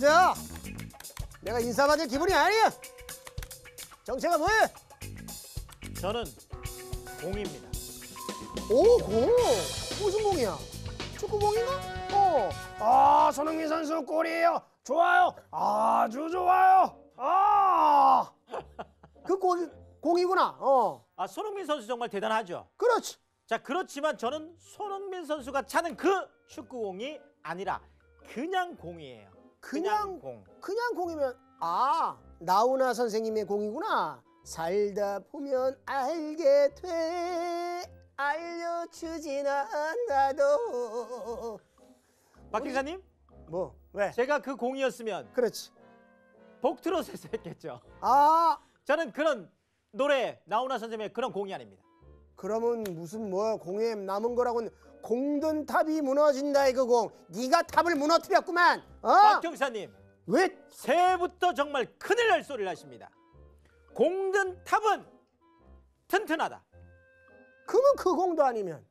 앉아. 내가 인사받을 기분이 아니야. 정체가 뭐야? 저는 공입니다. 오, 공. 무슨 공이야? 축구공인가? 어. 아, 손흥민 선수 골이에요. 좋아요. 아주 좋아요. 아. 그 골, 공이구나. 어. 아, 손흥민 선수 정말 대단하죠. 그렇지. 자, 그렇지만 저는 손흥민 선수가 차는 그 축구공이 아니라 그냥 공이에요. 그냥, 그냥 공. 그냥 공이면 아 나훈아 선생님의 공이구나. 살다 보면 알게 돼 알려주진 않아도 박 기사님 뭐? 뭐 왜? 제가 그 공이었으면 그렇지 복트로에서 했겠죠. 아 저는 그런 노래 나훈아 선생님의 그런 공이 아닙니다. 그러면 무슨 뭐야 공에 남은 거라곤 공든 탑이 무너진다 이거고 네가 탑을 무너뜨렸구만. 어? 박경사님. 왜? 새부터 정말 큰일 날 소리를 하십니다. 공든 탑은 튼튼하다. 그러면 그 공도 아니면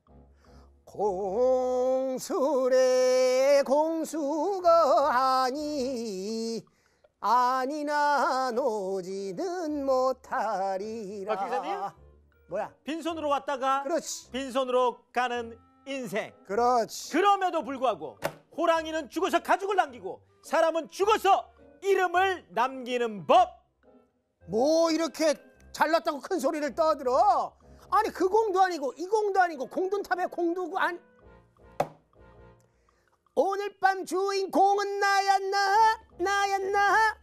공수래 공수가 아니 아니나 노지는 못하리라. 박경사님. 뭐야? 빈손으로 왔다가 그렇지. 빈손으로 가는 인생. 그렇지. 그럼에도 불구하고 호랑이는 죽어서 가죽을 남기고 사람은 죽어서 이름을 남기는 법. 뭐 이렇게 잘났다고 큰 소리를 떠들어? 아니 그 공도 아니고 이 공도 아니고 공둔탑에 공두고안 오늘 밤 주인공은 나였나 나였나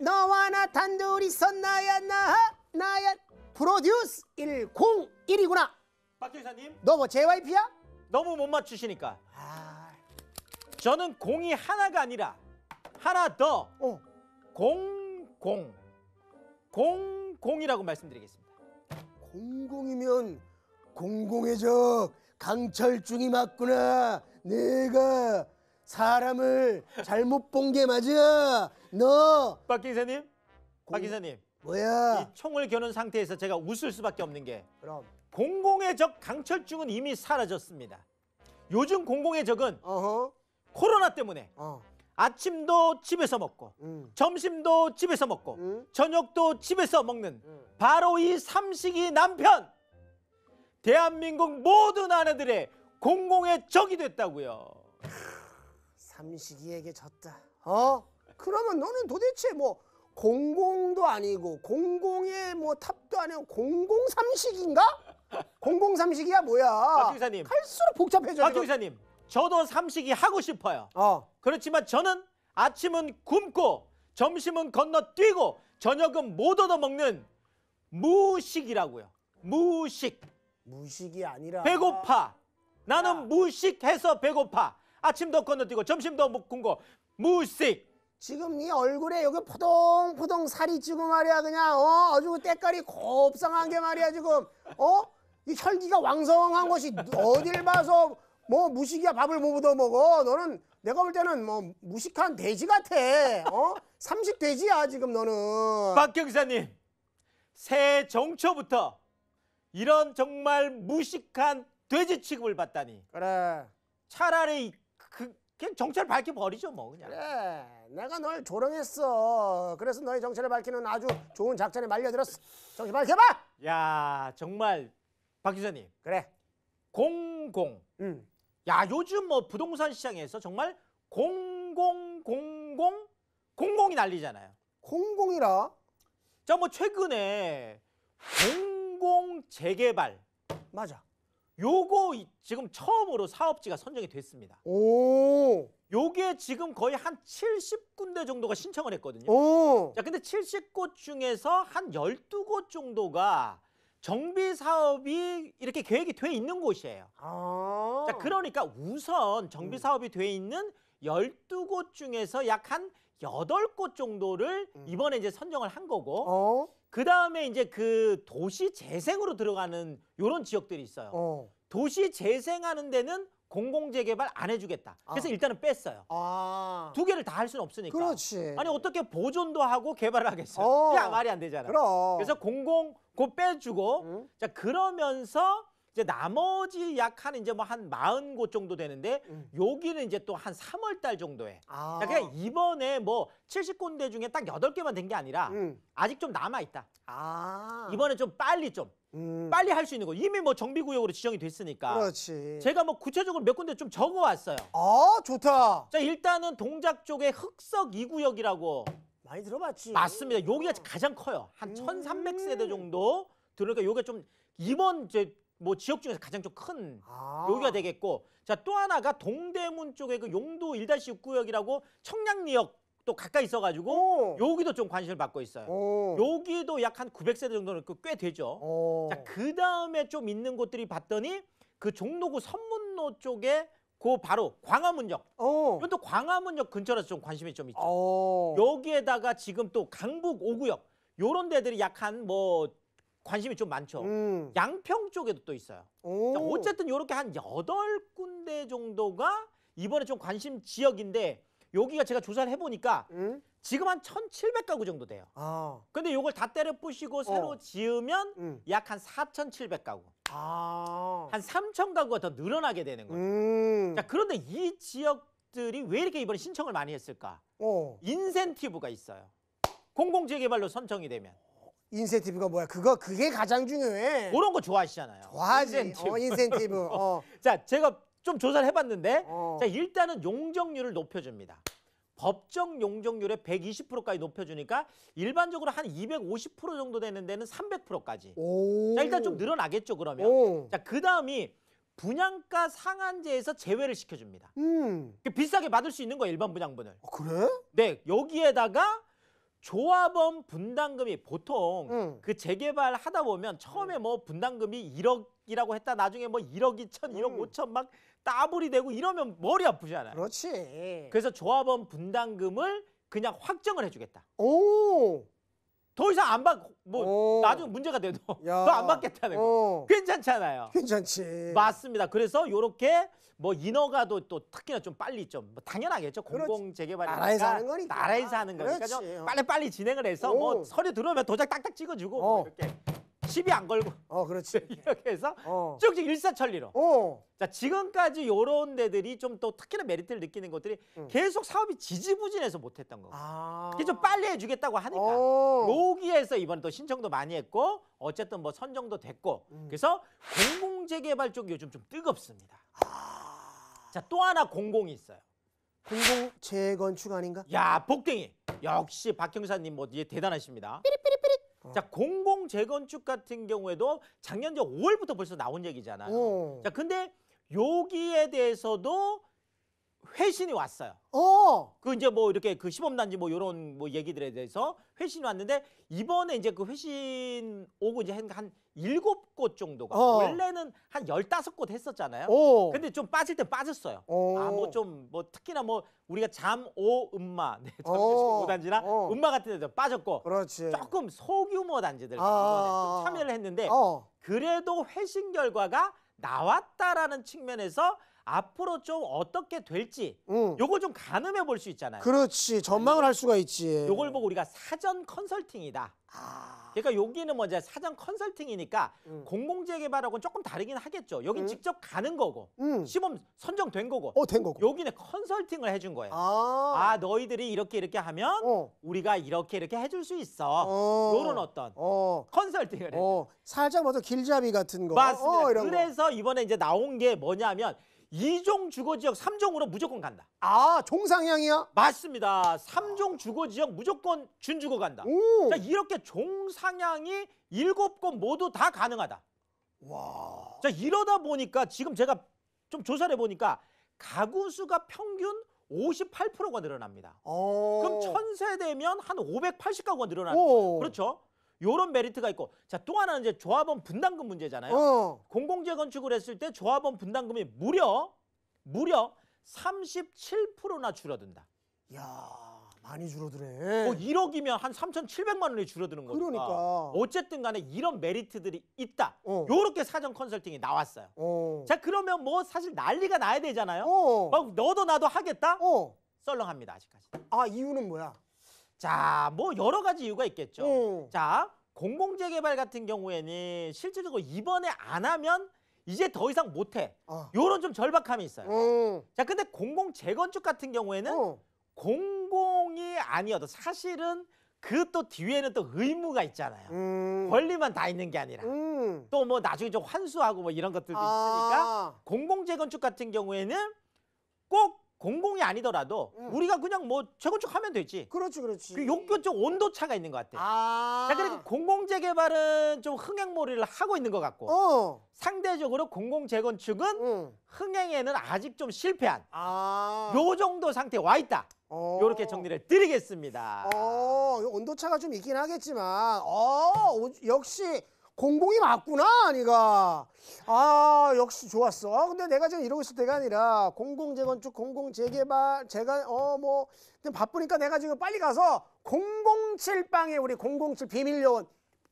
너와 나 단둘이서 나였나 나였 프로듀스 101이구나. 박 기사님. 너뭐 JYP야? 너무 못 맞추시니까. 아... 저는 공이 하나가 아니라 하나 더. 어. 공공. 공공이라고 말씀드리겠습니다. 공공이면 공공의 적 강철중이 맞구나. 내가 사람을 잘못 본 게 맞아. 너. 박 기사님. 공... 박 기사님. 뭐야? 이 총을 겨눈 상태에서 제가 웃을 수밖에 없는 게 그럼 공공의 적 강철중은 이미 사라졌습니다. 요즘 공공의 적은 어허. 코로나 때문에 어. 아침도 집에서 먹고 음. 점심도 집에서 먹고 음. 저녁도 집에서 먹는 음. 바로 이 삼식이 남편 대한민국 모든 아내들의 공공의 적이 됐다고요. 삼식이에게 졌다. 어? 그러면 너는 도대체 뭐 공공도 아니고 공공의 뭐 탑도 아니고 공공삼식인가? 공공삼식이야 뭐야? 박기사님 갈수록 복잡해져. 박기사님 저도 삼식이 하고 싶어요. 어. 그렇지만 저는 아침은 굶고 점심은 건너뛰고 저녁은 못 얻어먹는 무식이라고요. 무식. 무식이 아니라 배고파. 나는 아. 무식해서 배고파. 아침도 건너뛰고 점심도 못 굶고 무식. 지금 이 얼굴에 여기 포동포동 살이 찌고 말이야 그냥 어 아주 그 때깔이 곱상한 게 말이야 지금 어이 혈기가 왕성한 것이 어딜 봐서 뭐 무식이야 밥을 못 얻어 먹어 너는 내가 볼 때는 뭐 무식한 돼지 같아 어 삼식 돼지야 지금 너는 박 경사님 새정처부터 이런 정말 무식한 돼지 취급을 받다니 그래 차라리 그 그냥 정체를 밝혀 버리죠 뭐 그냥. 그래, 내가 널 조롱했어. 그래서 너의 정체를 밝히는 아주 좋은 작전에 말려들었어. 정체 밝혀봐. 야 정말 박 기자님. 그래. 공공. 음. 야 요즘 뭐 부동산 시장에서 정말 공공공공 공공이 난리잖아요. 공공이라? 자 뭐 최근에 공공 재개발. 맞아. 요거 지금 처음으로 사업지가 선정이 됐습니다. 오. 요게 지금 거의 한 70군데 정도가 신청을 했거든요. 오. 자, 근데 70곳 중에서 한 12곳 정도가 정비 사업이 이렇게 계획이 돼 있는 곳이에요. 아. 자, 그러니까 우선 정비 음. 사업이 돼 있는 12곳 중에서 약 한 8곳 정도를 음. 이번에 이제 선정을 한 거고. 어? 그 다음에 이제 그 도시 재생으로 들어가는 요런 지역들이 있어요. 어. 도시 재생하는 데는 공공재개발 안 해주겠다. 아. 그래서 아. 일단은 뺐어요. 아. 두 개를 다 할 수는 없으니까. 그렇지. 아니 어떻게 보존도 하고 개발을 하겠어요? 어. 야 말이 안 되잖아. 그럼. 그래서 공공 그 빼주고 음? 자 그러면서 이제 나머지 약한 이제 뭐 한 마흔 곳 정도 되는데 음. 여기는 이제 또 한 3월 달 정도에. 아. 그러니까 이번에 뭐 70군데 중에 딱 8개만 된 게 아니라 음. 아직 좀 남아 있다. 아. 이번에 좀 빨리 좀 음. 빨리 할 수 있는 거 이미 뭐 정비구역으로 지정이 됐으니까 그렇지. 제가 뭐 구체적으로 몇 군데 좀 적어왔어요 아 좋다 자 일단은 동작 쪽에 흑석 이구역이라고 많이 들어봤지 맞습니다 여기가 음. 가장 커요 한 음. 1300세대 정도 들으니까 요게 좀 이번 이제 뭐 지역 중에서 가장 좀큰 아. 여기가 되겠고 자 또 하나가 동대문 쪽에 그 용도 1-6구역이라고 청량리역 또 가까이 있어가지고 오. 여기도 좀 관심을 받고 있어요. 오. 여기도 약 한 900세대 정도는 꽤 되죠. 자, 그 다음에 좀 있는 곳들이 봤더니 그 종로구 선문로 쪽에 그 바로 광화문역. 이건 또 광화문역 근처라서 좀 관심이 좀 있죠. 여기에다가 지금 또 강북 5구역 요런 데들이 약한뭐 관심이 좀 많죠. 음. 양평 쪽에도 또 있어요. 자, 그러니까 어쨌든 이렇게 한 여덟 군데 정도가 이번에 좀 관심 지역인데 여기가 제가 조사를 해보니까 음? 지금 한 천칠백 가구 정도 돼요. 아. 근데 이걸 다 때려 부시고 어. 새로 지으면 음. 약한 사천칠백 가구 아. 한 삼천 가구가 더 늘어나게 되는 거죠. 음. 자, 그런데 이 지역들이 왜 이렇게 이번에 신청을 많이 했을까? 어. 인센티브가 있어요. 공공재개발로 선정이 되면. 인센티브가 뭐야? 그거 그게 가장 중요해. 그런 거 좋아하시잖아요. 좋아하지. 인센티브. 어, 인센티브. 어. 자, 제가 좀 조사를 해봤는데 어. 자 일단은 용적률을 높여줍니다. 법정 용적률의 120%까지 높여주니까 일반적으로 한 250% 정도 되는 데는 300%까지. 오. 자 일단 좀 늘어나겠죠 그러면. 오. 자그 다음이 분양가 상한제에서 제외를 시켜줍니다. 음. 그 비싸게 받을 수 있는 거예요 일반 분양분을. 어, 그래? 네 여기에다가 조합원 분담금이 보통 응. 그 재개발 하다 보면 처음에 뭐 분담금이 1억이라고 했다 나중에 뭐 1억 2천, 1억 음. 5천 막 따블이 되고 이러면 머리 아프잖아요. 그렇지. 그래서 조합원 분담금을 그냥 확정을 해주겠다. 오. 더 이상 안 받, 뭐, 어. 나중 에 문제가 돼도 더 안 받겠다는 거. 어. 괜찮잖아요. 괜찮지. 맞습니다. 그래서 요렇게 뭐 인허가도 또 특히나 좀 빨리 좀, 뭐 당연하겠죠. 공공 재개발이. 나라에서 하는 거니까. 나라에서 하는 거니까. 빨리빨리 진행을 해서 뭐 어. 서류 들어오면 도장 딱딱 찍어주고. 뭐 어. 이렇게 시비 안 걸고. 어, 그렇지. 이렇게 해서 어. 쭉쭉 일사천리로. 어. 자, 지금까지 요런 데들이 좀 또 특히나 메리트를 느끼는 것들이 음. 계속 사업이 지지부진해서 못했던 거고. 아. 이게 좀 빨리 해주겠다고 하니까. 어. 여기에서 이번에 또 신청도 많이 했고 어쨌든 뭐 선정도 됐고. 음. 그래서 공공재개발 쪽이 요즘 좀 뜨겁습니다. 아. 자, 또 하나 공공이 있어요. 공공 재건축 아닌가? 야, 복댕이. 역시 박형사님 뭐 대단하십니다. 삐리 어. 자 공공 재건축 같은 경우에도 작년 저 5월부터 벌써 나온 얘기잖아요. 어. 자 근데 여기에 대해서도 회신이 왔어요. 어. 그 이제 뭐 이렇게 그 시범단지 뭐 이런 뭐 얘기들에 대해서 회신이 왔는데 이번에 이제 그 회신 오고 이제 한 일곱 곳 정도가 어. 원래는 한 열다섯 곳 했었잖아요. 오. 근데 좀 빠질 때 빠졌어요. 아 뭐 좀뭐 뭐 특히나 뭐 우리가 잠오 음마 네, 잠오 단지나 어. 음마 같은 데도 빠졌고 그렇지. 조금 소규모 단지들 아. 참여를 했는데 어. 그래도 회신 결과가 나왔다라는 측면에서 앞으로 좀 어떻게 될지 요걸 좀 가늠해 볼 수 있잖아요. 그렇지 전망을 할 수가 있지. 요걸 보고 우리가 사전 컨설팅이다. 아... 그러니까 여기는 뭐 이제 사전 컨설팅이니까 음. 공공재개발하고는 조금 다르긴 하겠죠. 여긴 음. 직접 가는 거고 음. 시범 선정된 거고. 어, 된 거고. 여기는 컨설팅을 해준 거예요. 아, 아 너희들이 이렇게 이렇게 하면 어. 우리가 이렇게 이렇게 해줄 수 있어. 어. 요런 어떤 어. 컨설팅을 해. 어. 살짝 먼저 길잡이 같은 거. 맞습니다. 어, 그래서 거. 이번에 이제 나온 게 뭐냐면 2종 주거지역 3종으로 무조건 간다. 아, 종상향이야? 맞습니다. 3종 주거지역 무조건 준주거 간다. 오. 자, 이렇게 종상향이 7곳 모두 다 가능하다. 와. 자, 이러다 보니까 지금 제가 좀 조사를 해보니까 가구 수가 평균 58%가 어. 늘어납니다. 오. 그럼 1 0 0 0세대면한 580가구가 늘어나는 거예 그렇죠? 요런 메리트가 있고 자 또 하나는 이제 조합원 분담금 문제잖아요. 어. 공공재 건축을 했을 때 조합원 분담금이 무려 무려 37%나 줄어든다. 야 많이 줄어드네. 뭐 어, 1억이면 한 3,700만 원이 줄어드는 거니까. 그러니까. 어쨌든 간에 이런 메리트들이 있다. 어. 요렇게 사전 컨설팅이 나왔어요. 어. 자 그러면 뭐 사실 난리가 나야 되잖아요. 어. 막 너도 나도 하겠다? 어. 썰렁합니다 아직까지. 아 이유는 뭐야? 자, 뭐 여러 가지 이유가 있겠죠. 오. 자, 공공재 개발 같은 경우에는 실질적으로 이번에 안 하면 이제 더 이상 못 해. 어. 요런 좀 절박함이 있어요. 오. 자, 근데 공공 재건축 같은 경우에는 오. 공공이 아니어도 사실은 그 또 뒤에는 또 의무가 있잖아요. 음. 권리만 다 있는 게 아니라. 음. 또뭐 나중에 좀 환수하고 뭐 이런 것들도 아. 있으니까 공공 재건축 같은 경우에는 꼭 공공이 아니더라도 음. 우리가 그냥 뭐최고축하면 되지. 그렇지, 그렇지. 그 욕구 좀 온도 차가 있는 것 같아. 아. 자, 그리고 공공 재개발은 좀 흥행몰이를 하고 있는 것 같고 어. 상대적으로 공공 재건축은 음. 흥행에는 아직 좀 실패한 아. 요 정도 상태에 와 있다. 어. 요렇게 정리를 드리겠습니다. 어, 온도 차가 좀 있긴 하겠지만, 어, 역시 공공이 맞구나, 니가. 아, 역시 좋았어. 아, 근데 내가 지금 이러고 있을 때가 아니라 공공 재건축, 공공 재개발, 제가 어뭐 바쁘니까 내가 지금 빨리 가서 007 방에 우리 007 비밀 요원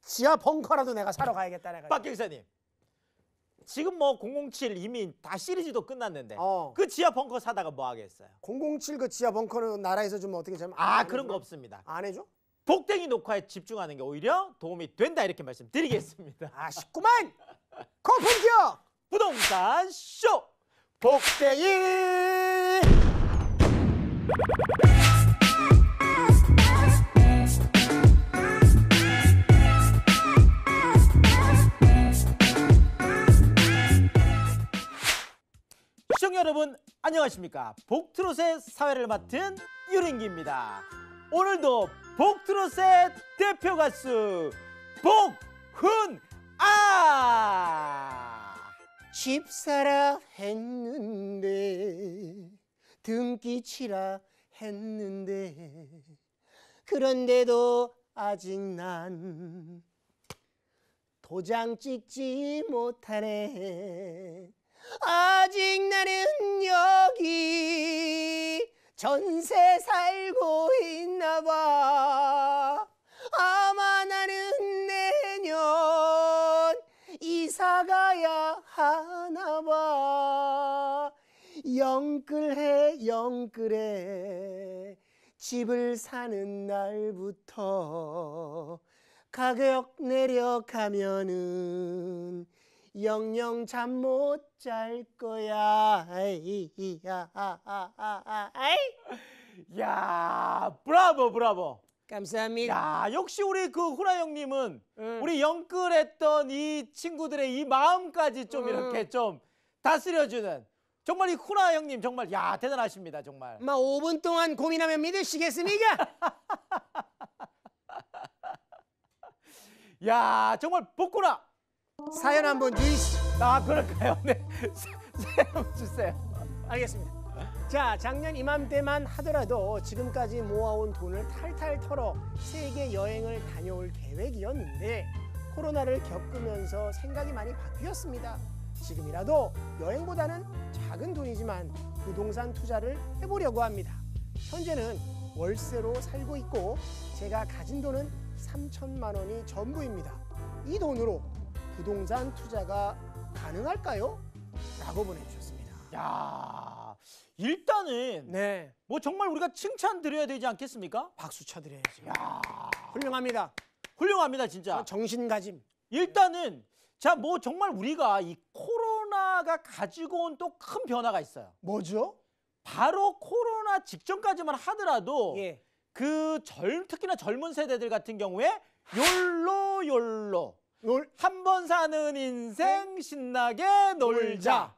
지하 벙커라도 내가 사러 가야겠다 내가. 박 기사님. 지금 뭐 007 이미 다 시리즈도 끝났는데 어. 그 지하 벙커 사다가 뭐 하겠어요? 007 그 지하 벙커는 나라에서 좀 어떻게 잘아 그런 거 없습니다. 안 해줘? 복댕이 녹화에 집중하는 게 오히려 도움이 된다 이렇게 말씀드리겠습니다. 아, 아쉽구만. 코펜지 부동산 쇼 복댕이. 시청자 여러분 안녕하십니까 복트롯의 사회를 맡은 유린기입니다. 오늘도 복트롯의 대표 가수 복훈아 집사라 했는데 등기치라 했는데 그런데도 아직 난 도장 찍지 못하네 아직 나는 여기 전세 살고 있나 봐 아마 나는 내년 이사 가야 하나 봐 영끌해 영끌해 집을 사는 날부터 가격 내려가면은 영영 잠 못 잘 거야. 야, 브라보, 브라보. 감사합니다. 야, 역시 우리 그 후라 형님은 음. 우리 영끌했던 이 친구들의 이 마음까지 좀 음. 이렇게 좀 다스려주는 정말 이 후라 형님 정말 야 대단하십니다 정말. 마 5분 동안 고민하면 믿으시겠습니까? 야 정말 복구라 사연 한번 유희 아 그럴까요? 네. 사연 주세요. 알겠습니다. 자, 작년 이맘때만 하더라도 지금까지 모아온 돈을 탈탈 털어 세계 여행을 다녀올 계획이었는데 코로나를 겪으면서 생각이 많이 바뀌었습니다. 지금이라도 여행보다는 작은 돈이지만 부동산 투자를 해보려고 합니다. 현재는 월세로 살고 있고 제가 가진 돈은 3천만 원이 전부입니다. 이 돈으로 부동산 투자가 가능할까요? 라고 보내주셨습니다. 야 일단은 네. 뭐 정말 우리가 칭찬드려야 되지 않겠습니까? 박수 쳐드려야죠. 야 훌륭합니다. 훌륭합니다 진짜. 정신가짐. 일단은 자뭐 정말 우리가 이 코로나가 가지고 온 또 큰 변화가 있어요. 뭐죠? 바로 코로나 직전까지만 하더라도 예. 그 젊, 특히나 젊은 세대들 같은 경우에 욜로 욜로 한번 사는 인생 네. 신나게 놀자.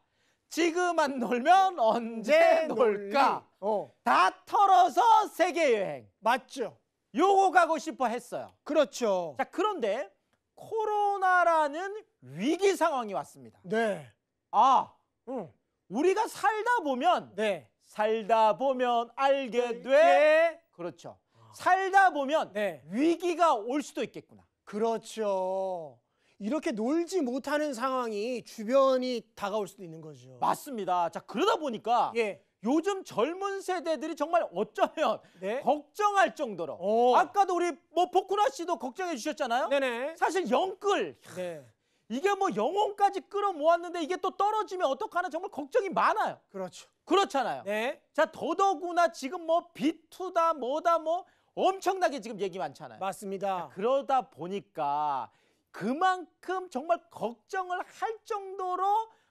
지금 안 놀면 언제 네, 놀까? 어. 다 털어서 세계 여행. 맞죠. 요거 가고 싶어 했어요. 그렇죠. 자, 그런데 코로나라는 위기 상황이 왔습니다. 네. 아, 응. 우리가 살다 보면 네. 살다 보면 알게 네. 돼. 네. 그렇죠. 아. 살다 보면 네. 위기가 올 수도 있겠구나. 그렇죠. 이렇게 놀지 못하는 상황이 주변이 다가올 수도 있는 거죠. 맞습니다. 자, 그러다 보니까 예. 요즘 젊은 세대들이 정말 어쩌면 네? 걱정할 정도로 오. 어. 아까도 우리 뭐 복구나 씨도 걱정해 주셨잖아요. 네네. 사실 영끌 네. 이게 뭐 영혼까지 끌어모았는데 이게 또 떨어지면 어떡하나 정말 걱정이 많아요. 그렇죠. 그렇잖아요. 네. 자 더더구나 지금 뭐 비투다 뭐다 뭐 엄청나게 지금 얘기 많잖아요. 맞습니다. 그러다 보니까 그만큼 정말 걱정을 할 정도로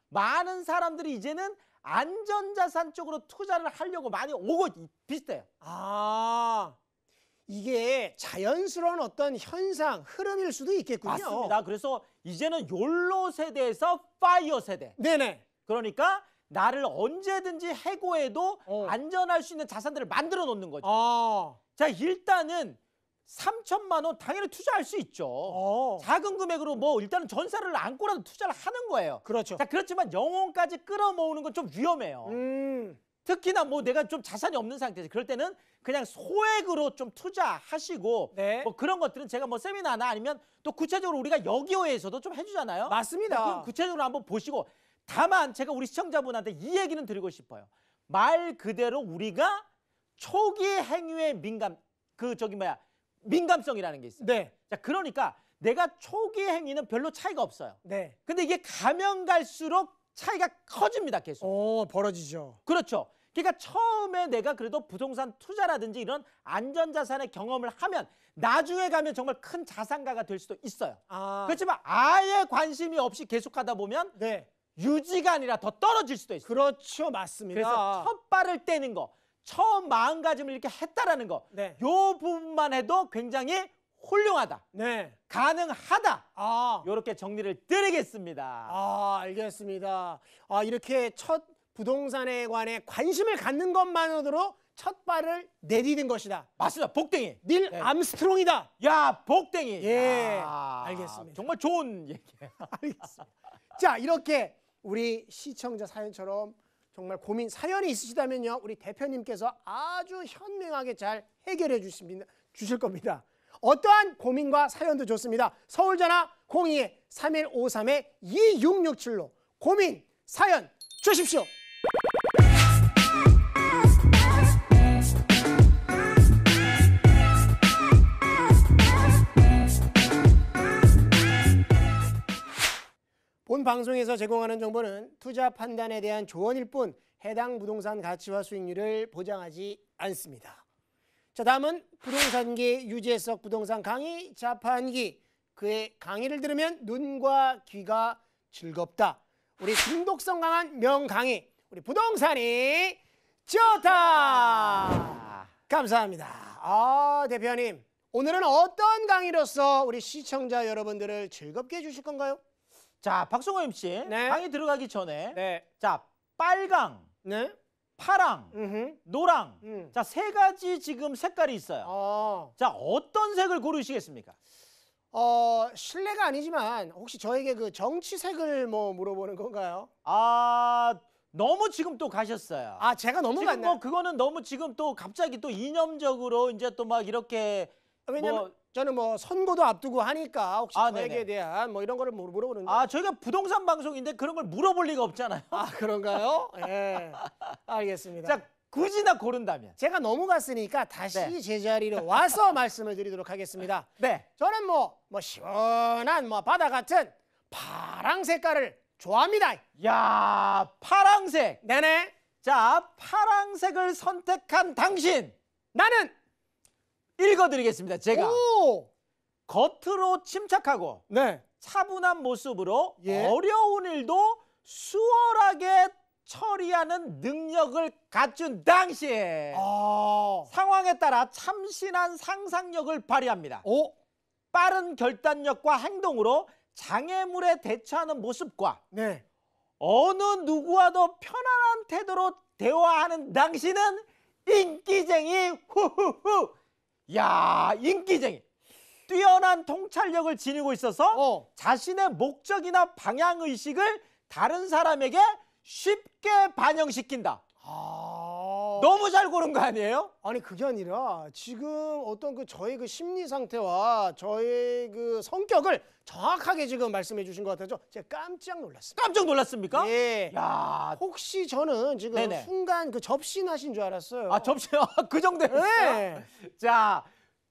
많은 사람들이 이제는 안전자산 쪽으로 투자를 하려고 많이 오고 비슷해요. 아 이게 자연스러운 어떤 현상 흐름일 수도 있겠군요. 맞습니다. 그래서 이제는 욜로 세대에서 파이어 세대. 네네. 그러니까 나를 언제든지 해고해도 어. 안전할 수 있는 자산들을 만들어 놓는 거죠. 아. 자, 일단은 3천만 원 당연히 투자할 수 있죠. 오. 어. 작은 금액으로 뭐 일단은 전세를 안고라도 투자를 하는 거예요. 그렇죠. 자, 그렇지만 영혼까지 끌어모으는 건 좀 위험해요. 음. 특히나 뭐 내가 좀 자산이 없는 상태에서 그럴 때는 그냥 소액으로 좀 투자하시고 네. 뭐 그런 것들은 제가 뭐 세미나나 아니면 또 구체적으로 우리가 여기오에서도 좀 해주잖아요. 맞습니다. 그럼 구체적으로 한번 보시고 다만 제가 우리 시청자분한테 이 얘기는 드리고 싶어요. 말 그대로 우리가 초기 행위에 민감 그 저기 뭐야 민감성이라는 게 있어요. 네. 자 그러니까 내가 초기 행위는 별로 차이가 없어요. 네. 근데 이게 가면 갈수록 차이가 커집니다 계속. 어 벌어지죠. 그렇죠. 그러니까 처음에 내가 그래도 부동산 투자라든지 이런 안전자산의 경험을 하면 나중에 가면 정말 큰 자산가가 될 수도 있어요. 아. 그렇지만 아예 관심이 없이 계속하다 보면 네. 유지가 아니라 더 떨어질 수도 있어요. 그렇죠, 맞습니다. 그래서 첫 발을 떼는 거. 처음 마음가짐을 이렇게 했다라는 거. 네. 요 부분만 해도 굉장히 훌륭하다. 네. 가능하다. 아. 요렇게 정리를 드리겠습니다. 아, 알겠습니다. 아, 이렇게 첫 부동산에 관해 관심을 갖는 것만으로 첫 발을 내디딘 것이다. 맞습니다. 복댕이. 닐 네. 암스트롱이다. 야, 복댕이. 예. 야. 아, 알겠습니다. 정말 좋은 얘기예요. 알겠습니다. 자, 이렇게 우리 시청자 사연처럼 정말 고민 사연이 있으시다면요 우리 대표님께서 아주 현명하게 잘 해결해 주십니다 주실 겁니다 어떠한 고민과 사연도 좋습니다 서울 전화 02에 3153에 2667로 고민 사연 주십시오. 본 방송에서 제공하는 정보는 투자 판단에 대한 조언일 뿐 해당 부동산 가치와 수익률을 보장하지 않습니다. 자, 다음은 부동산계 유재석 부동산 강의 자판기. 그의 강의를 들으면 눈과 귀가 즐겁다. 우리 중독성 강한 명강의 우리 부동산이 좋다. 감사합니다. 아, 대표님. 오늘은 어떤 강의로서 우리 시청자 여러분들을 즐겁게 해주실 건가요? 자, 박성호 MC. 네. 강의 들어가기 전에 네. 자, 빨강, 네. 파랑, 음흠. 노랑. 음. 자, 세 가지 지금 색깔이 있어요. 어. 자, 어떤 색을 고르시겠습니까? 어, 실례가 아니지만 혹시 저에게 그 정치색을 뭐 물어보는 건가요? 아, 너무 지금 또 가셨어요. 아, 제가 너무 뭐 갔나뭐 그거는 너무 지금 또 갑자기 또 이념적으로 이제 또 막 이렇게 왜냐면 뭐, 저는 뭐 선거도 앞두고 하니까 혹시 아, 저에게 네네. 대한 뭐 이런 거를 뭐 물어보는 아 저희가 부동산 방송인데 그런 걸 물어볼 리가 없잖아요. 아 그런가요? 예. 네. 알겠습니다. 자 굳이나 고른다면 제가 넘어갔으니까 다시 네. 제자리로 와서 말씀을 드리도록 하겠습니다. 네. 저는 뭐뭐 뭐 시원한 뭐 바다 같은 파랑 색깔을 좋아합니다. 야 파랑색. 네네. 자 파랑색을 선택한 당신. 나는 읽어드리겠습니다. 제가 오! 겉으로 침착하고 네. 차분한 모습으로 예. 어려운 일도 수월하게 처리하는 능력을 갖춘 당시 아... 상황에 따라 참신한 상상력을 발휘합니다. 오? 빠른 결단력과 행동으로 장애물에 대처하는 모습과 네. 어느 누구와도 편안한 태도로 대화하는 당신은 인기쟁이 후후후 야 인기쟁이. 뛰어난 통찰력을 지니고 있어서 어. 자신의 목적이나 방향 의식을 다른 사람에게 쉽게 반영시킨다. 아... 너무 잘 고른 거 아니에요? 아니 그게 아니라 지금 어떤 그 저의 그 심리 상태와 저의 그 성격을 정확하게 지금 말씀해 주신 것 같아서 제가 깜짝 놀랐습니다. 깜짝 놀랐습니까? 예. 야, 혹시 저는 지금 네네. 순간 그 접신하신 줄 알았어요. 아 접시요? 그 정도였어요? 네. 자,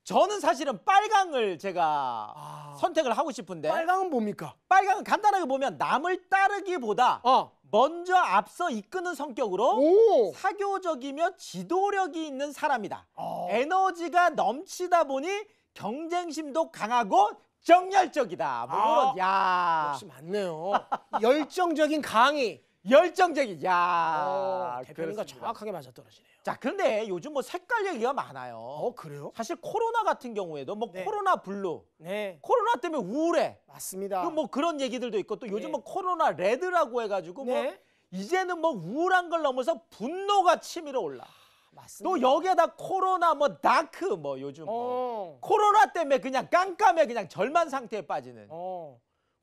저는 사실은 빨강을 제가 아... 선택을 하고 싶은데 빨강은 뭡니까? 빨강은 간단하게 보면 남을 따르기보다 어. 먼저 앞서 이끄는 성격으로 오. 사교적이며 지도력이 있는 사람이다. 어. 에너지가 넘치다 보니 경쟁심도 강하고 정열적이다. 물론 뭐 아. 런야 역시 맞네요. 열정적인 강의. 열정적인 야 어, 대표님과 그렇습니다. 정확하게 맞아떨어지네. 자, 근데 요즘 뭐 색깔 얘기가 많아요. 어, 그래요? 사실 코로나 같은 경우에도 뭐 네. 코로나 블루, 네. 코로나 때문에 우울해. 맞습니다. 그뭐 그런 얘기들도 있고 또 네. 요즘 뭐 코로나 레드라고 해가지고 뭐 네. 이제는 뭐 우울한 걸 넘어서 분노가 치밀어 올라. 아, 맞습니다. 또 여기에다 코로나 뭐 다크 뭐 요즘 뭐 어. 코로나 때문에 그냥 깜깜해 그냥 절만 상태에 빠지는. 어.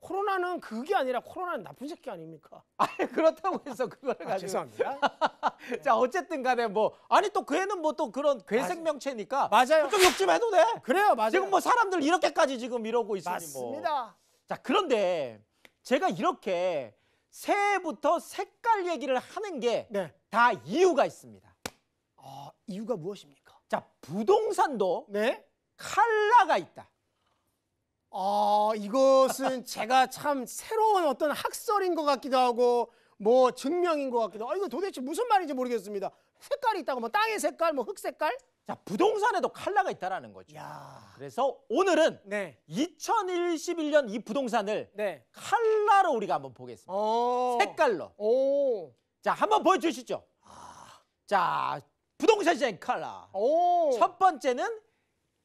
코로나는 그게 아니라 코로나는 나쁜 새끼 아닙니까? 아 그렇다고 해서 그걸 아, 가지고 아, 죄송합니다. 자 어쨌든 간에 뭐 아니 또 그 애는 뭐 또 그런 괴생명체니까 맞아요. 좀 욕 좀 해도 돼. 그래요 맞아요. 지금 뭐 사람들 이렇게까지 지금 이러고 있으니 뭐. 맞습니다. 뭐. 자 그런데 제가 이렇게 새해부터 색깔 얘기를 하는 게다 네. 이유가 있습니다. 아 이유가 무엇입니까? 자 부동산도 네? 칼라가 있다. 어, 이것은 제가 참 새로운 어떤 학설인 것 같기도 하고 뭐 증명인 것 같기도 하고 아, 이거 도대체 무슨 말인지 모르겠습니다. 색깔이 있다고 뭐 땅의 색깔, 뭐 흑색깔? 자 부동산에도 칼라가 있다라는 거죠. 야. 그래서 오늘은 네. 2021년 이 부동산을 네. 칼라로 우리가 한번 보겠습니다. 오. 어. 색깔로. 오. 자 한번 보여주시죠. 아. 자 부동산 시장 칼라. 오. 첫 번째는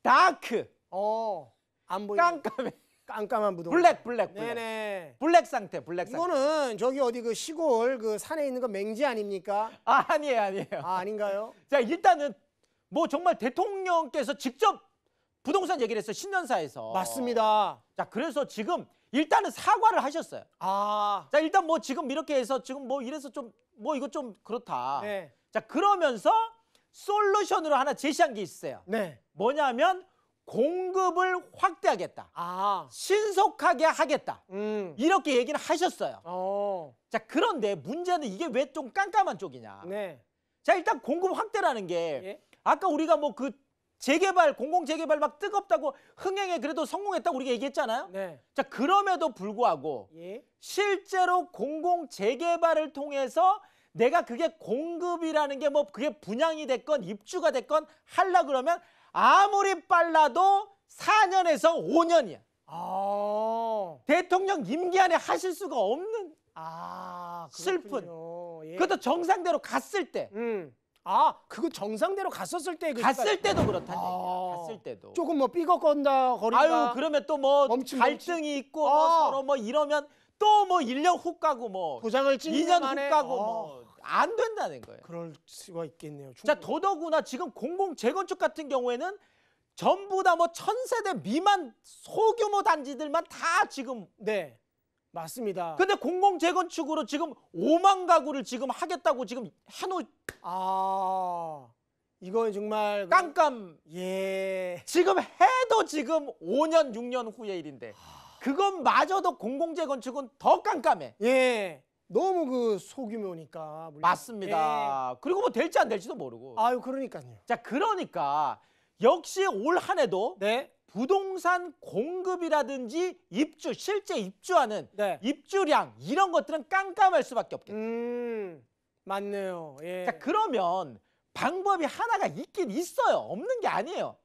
다크. 오. 어. 안 보이. 깜깜해. 깜깜한 무덤. 블랙, 블랙, 블랙. 네네. 블랙 상태, 블랙 상태. 이거는 저기 어디 그 시골 그 산에 있는 거 맹지 아닙니까? 아, 아니에요, 아니에요. 아, 아닌가요? 자, 일단은 뭐 정말 대통령께서 직접 부동산 얘기를 했어요. 신년사에서. 맞습니다. 자, 그래서 지금 일단은 사과를 하셨어요. 아. 자, 일단 뭐 지금 이렇게 해서 지금 뭐 이래서 좀 뭐 이거 좀 그렇다. 네. 자, 그러면서 솔루션으로 하나 제시한 게 있어요. 네. 뭐냐면 공급을 확대하겠다. 아. 신속하게 하겠다. 음. 이렇게 얘기를 하셨어요. 어. 자, 그런데 문제는 이게 왜 좀 깜깜한 쪽이냐. 네. 자, 일단 공급 확대라는 게 예? 아까 우리가 뭐 그 재개발, 공공 재개발 막 뜨겁다고 흥행에 그래도 성공했다고 우리가 얘기했잖아요. 네. 자, 그럼에도 불구하고 예? 실제로 공공 재개발을 통해서 내가 그게 공급이라는 게 뭐 그게 분양이 됐건 입주가 됐건 할라 그러면 아무리 빨라도 4년에서 5년이야. 아 대통령 임기안에 하실 수가 없는 아, 슬픈. 예. 그것도 정상대로 갔을 때. 음. 아, 그거 정상대로 갔었을 때그 갔을 때도 그렇다는 아. 얘 갔을 때도. 조금 뭐 삐걱건다 거리가. 아유, 그러면 또 뭐 갈등이 있고 뭐 아. 서로 뭐 이러면 또뭐 1년 후 가고 뭐 도장을 찍는 2년 후 가고 어. 뭐안 된다는 거예요. 그럴 수가 있겠네요. 자 충분히. 더더구나 지금 공공 재건축 같은 경우에는 전부 다 뭐1 0 0 0세대 미만 소규모 단지들만 다 지금 네 맞습니다. 근데 공공 재건축으로 지금 5만 가구를 지금 하겠다고 지금 한놓아 이건 정말 깜깜 예 지금 해도 지금 5년 6년 후의 일인데 아, 그것마저도 공공재 건축은 더 깜깜해. 예. 너무 그 소규모니까. 물론. 맞습니다. 예. 그리고 뭐 될지 안 될지도 모르고. 아유, 그러니까요. 자, 그러니까 역시 올 한 해도 네. 부동산 공급이라든지 입주, 실제 입주하는 네. 입주량 이런 것들은 깜깜할 수밖에 없겠죠 음, 맞네요. 예. 자, 그러면 방법이 하나가 있긴 있어요. 없는 게 아니에요.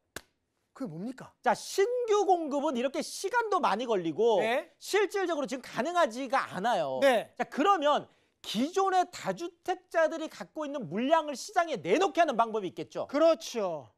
그게 뭡니까? 자 신규 공급은 이렇게 시간도 많이 걸리고 네. 실질적으로 지금 가능하지가 않아요. 네. 자 그러면 기존의 다주택자들이 갖고 있는 물량을 시장에 내놓게 하는 방법이 있겠죠. 그렇죠.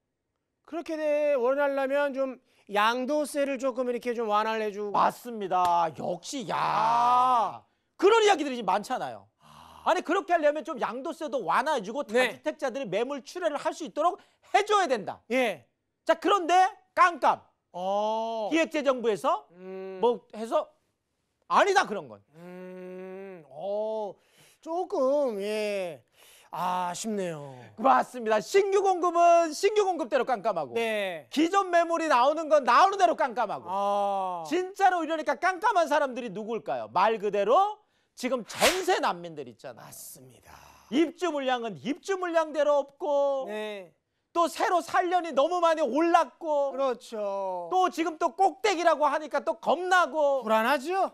그렇게 원하려면 좀 양도세를 조금 이렇게 좀 완화를 해주고 맞습니다. 역시 야 아. 그런 이야기들이 많잖아요. 아. 아니 그렇게 하려면 좀 양도세도 완화해주고 네. 다주택자들이 매물 출회를 할 수 있도록 해줘야 된다. 예. 자 그런데 깜깜 어. 기획재정부에서 음. 뭐 해서 아니다 그런 건. 음. 어. 조금 예. 아쉽네요. 맞습니다. 신규 공급은 신규 공급대로 깜깜하고 네. 기존 매물이 나오는 건 나오는 대로 깜깜하고 아... 진짜로 이러니까 깜깜한 사람들이 누굴까요? 말 그대로 지금 전세 난민들 있잖아요. 맞습니다. 입주 물량은 입주 물량대로 없고 네. 또 새로 살려니 너무 많이 올랐고 그렇죠. 또 지금 또 꼭대기라고 하니까 또 겁나고 불안하죠?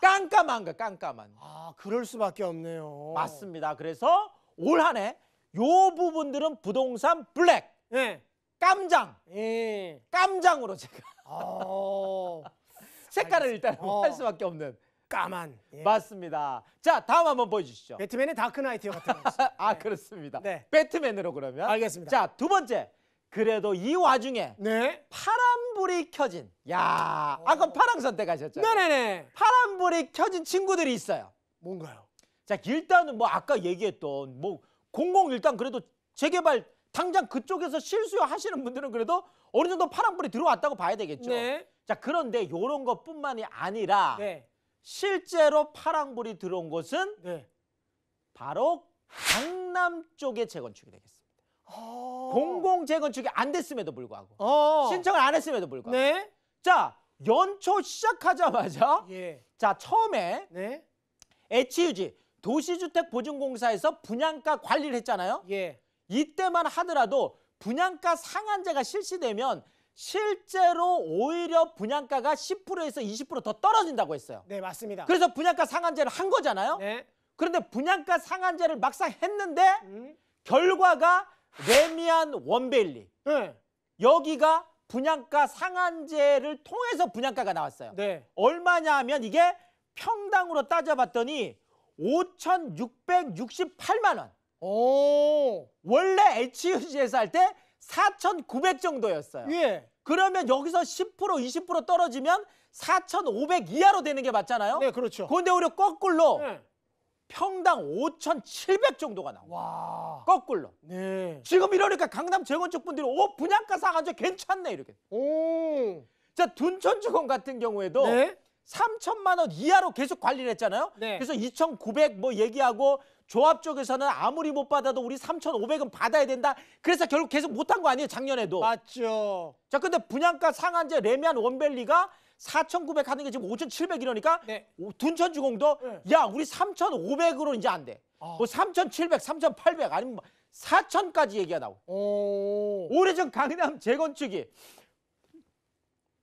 깜깜한 거 깜깜한. 아, 그럴 수밖에 없네요. 맞습니다. 그래서 올 한 해 요 부분들은 부동산 블랙, 예. 깜장, 예. 깜장으로 제가 아, 색깔을 일단 어. 할 수밖에 없는 까만. 예. 맞습니다. 자, 다음 한번 보여주시죠. 배트맨의 다크나이트 같은 거. 아, 네. 그렇습니다. 네. 배트맨으로 그러면. 알겠습니다. 자, 두 번째. 그래도 이 와중에 네. 파란불이 켜진. 야, 오. 어. 아까 파랑 선택하셨죠? 네네네. 파란불이 켜진 친구들이 있어요. 뭔가요? 자, 일단은 뭐 아까 얘기했던 뭐 공공 일단 그래도 재개발 당장 그쪽에서 실수요 하시는 분들은 그래도 어느 정도 파란불이 들어왔다고 봐야 되겠죠. 네. 자, 그런데 요런 것뿐만이 아니라 네. 실제로 파랑불이 들어온 곳은 네. 바로 강남 쪽의 재건축이 되겠습니다. 아. 공공 재건축이 안 됐음에도 불구하고 어. 신청을 안 했음에도 불구하고 네? 자 연초 시작하자마자 예. 자 처음에 네? HUG 도시주택보증공사에서 분양가 관리를 했잖아요. 예. 이때만 하더라도 분양가 상한제가 실시되면 실제로 오히려 분양가가 10%에서 20%더 떨어진다고 했어요. 네, 맞습니다. 그래서 분양가 상한제를 한 거잖아요. 네. 그런데 분양가 상한제를 막상 했는데 음. 결과가 레미안 원베일리. 네. 여기가 분양가 상한제를 통해서 분양가가 나왔어요. 네. 얼마냐 하면 이게 평당으로 따져봤더니 5,668만 원. 오. 원래 HUG에서 할때 4,900 정도였어요. 예. 그러면 여기서 10% 20% 떨어지면 4,500 이하로 되는 게 맞잖아요. 네, 그렇죠. 그런데 오히려 거꾸로 네. 평당 5,700 정도가 나와. 거꾸로. 네. 지금 이러니까 강남 재건축 분들이 오 분양가 상한제 괜찮네 이렇게. 오. 자 둔촌주공 같은 경우에도 네? 삼천만원 이하로 계속 관리를 했잖아요. 네. 그래서 이천구백 뭐 얘기하고 조합 쪽에서는 아무리 못 받아도 우리 삼천오백은 받아야 된다. 그래서 결국 계속 못한 거 아니에요, 작년에도. 맞죠. 자, 근데 분양가 상한제 레미안 원벨리가 사천구백 하는 게 지금 오천칠백 이러니까 네. 둔천주공도 네. 야, 우리 삼천오백으로 이제 안 돼. 아. 뭐 삼천칠백, 삼천팔백 아니면 뭐 사천까지 얘기하나고 오. 오래전 강남 재건축이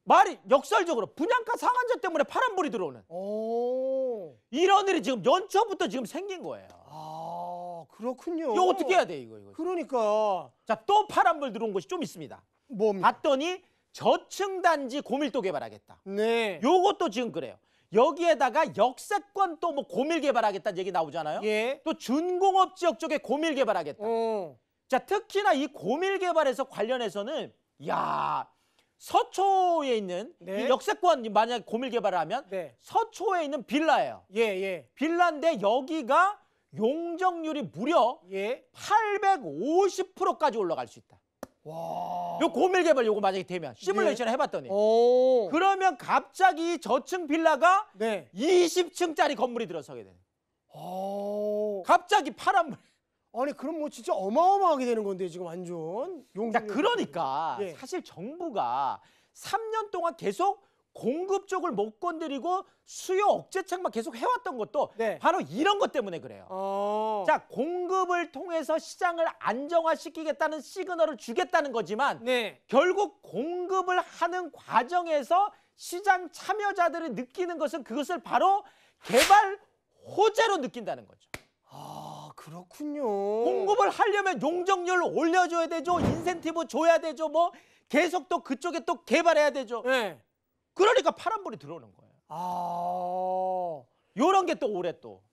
말이 역설적으로 분양가 상한제 때문에 파란불이 들어오는 오. 이런 일이 지금 연초부터 지금 생긴 거예요. 아 그렇군요. 이거 어떻게 해야 돼 이거 이거. 그러니까 자 또 파란불 들어온 것이 좀 있습니다. 뭡 봤더니 저층 단지 고밀도 개발하겠다. 네. 요것도 지금 그래요. 여기에다가 역세권 또 뭐 고밀 개발하겠다는 얘기 나오잖아요. 예. 또 준공업 지역 쪽에 고밀 개발하겠다. 어. 자 특히나 이 고밀 개발에서 관련해서는 야 서초에 있는 네. 이 역세권 만약 고밀 개발을 하면 네. 서초에 있는 빌라예요. 예, 예. 빌라인데 여기가 용적률이 무려 예. 850%까지 올라갈 수 있다. 와. 요 고밀 개발 요거 만약에 되면 예. 시뮬레이션을 해봤더니 오. 그러면 갑자기 저층 빌라가 네. 20층짜리 건물이 들어서게 되는. 오. 갑자기 파란물. 아니 그럼 뭐 진짜 어마어마하게 되는 건데 지금 완전 용그러 뭐. 그러니까 예. 사실 정부가 3년 동안 계속 공급 쪽을 못 건드리고 수요 억제책만 계속 해왔던 것도 네. 바로 이런 것 때문에 그래요. 어... 자 공급을 통해서 시장을 안정화시키겠다는 시그널을 주겠다는 거지만 네. 결국 공급을 하는 과정에서 시장 참여자들이 느끼는 것은 그것을 바로 개발 호재로 느낀다는 거죠. 아... 그렇군요. 공급을 하려면 용적률 을 올려줘야 되죠. 인센티브 줘야 되죠. 뭐 계속 또 그쪽에 또 개발해야 되죠. 네. 그러니까 파란불이 들어오는 거예요. 아 요런 게 또 올해 또.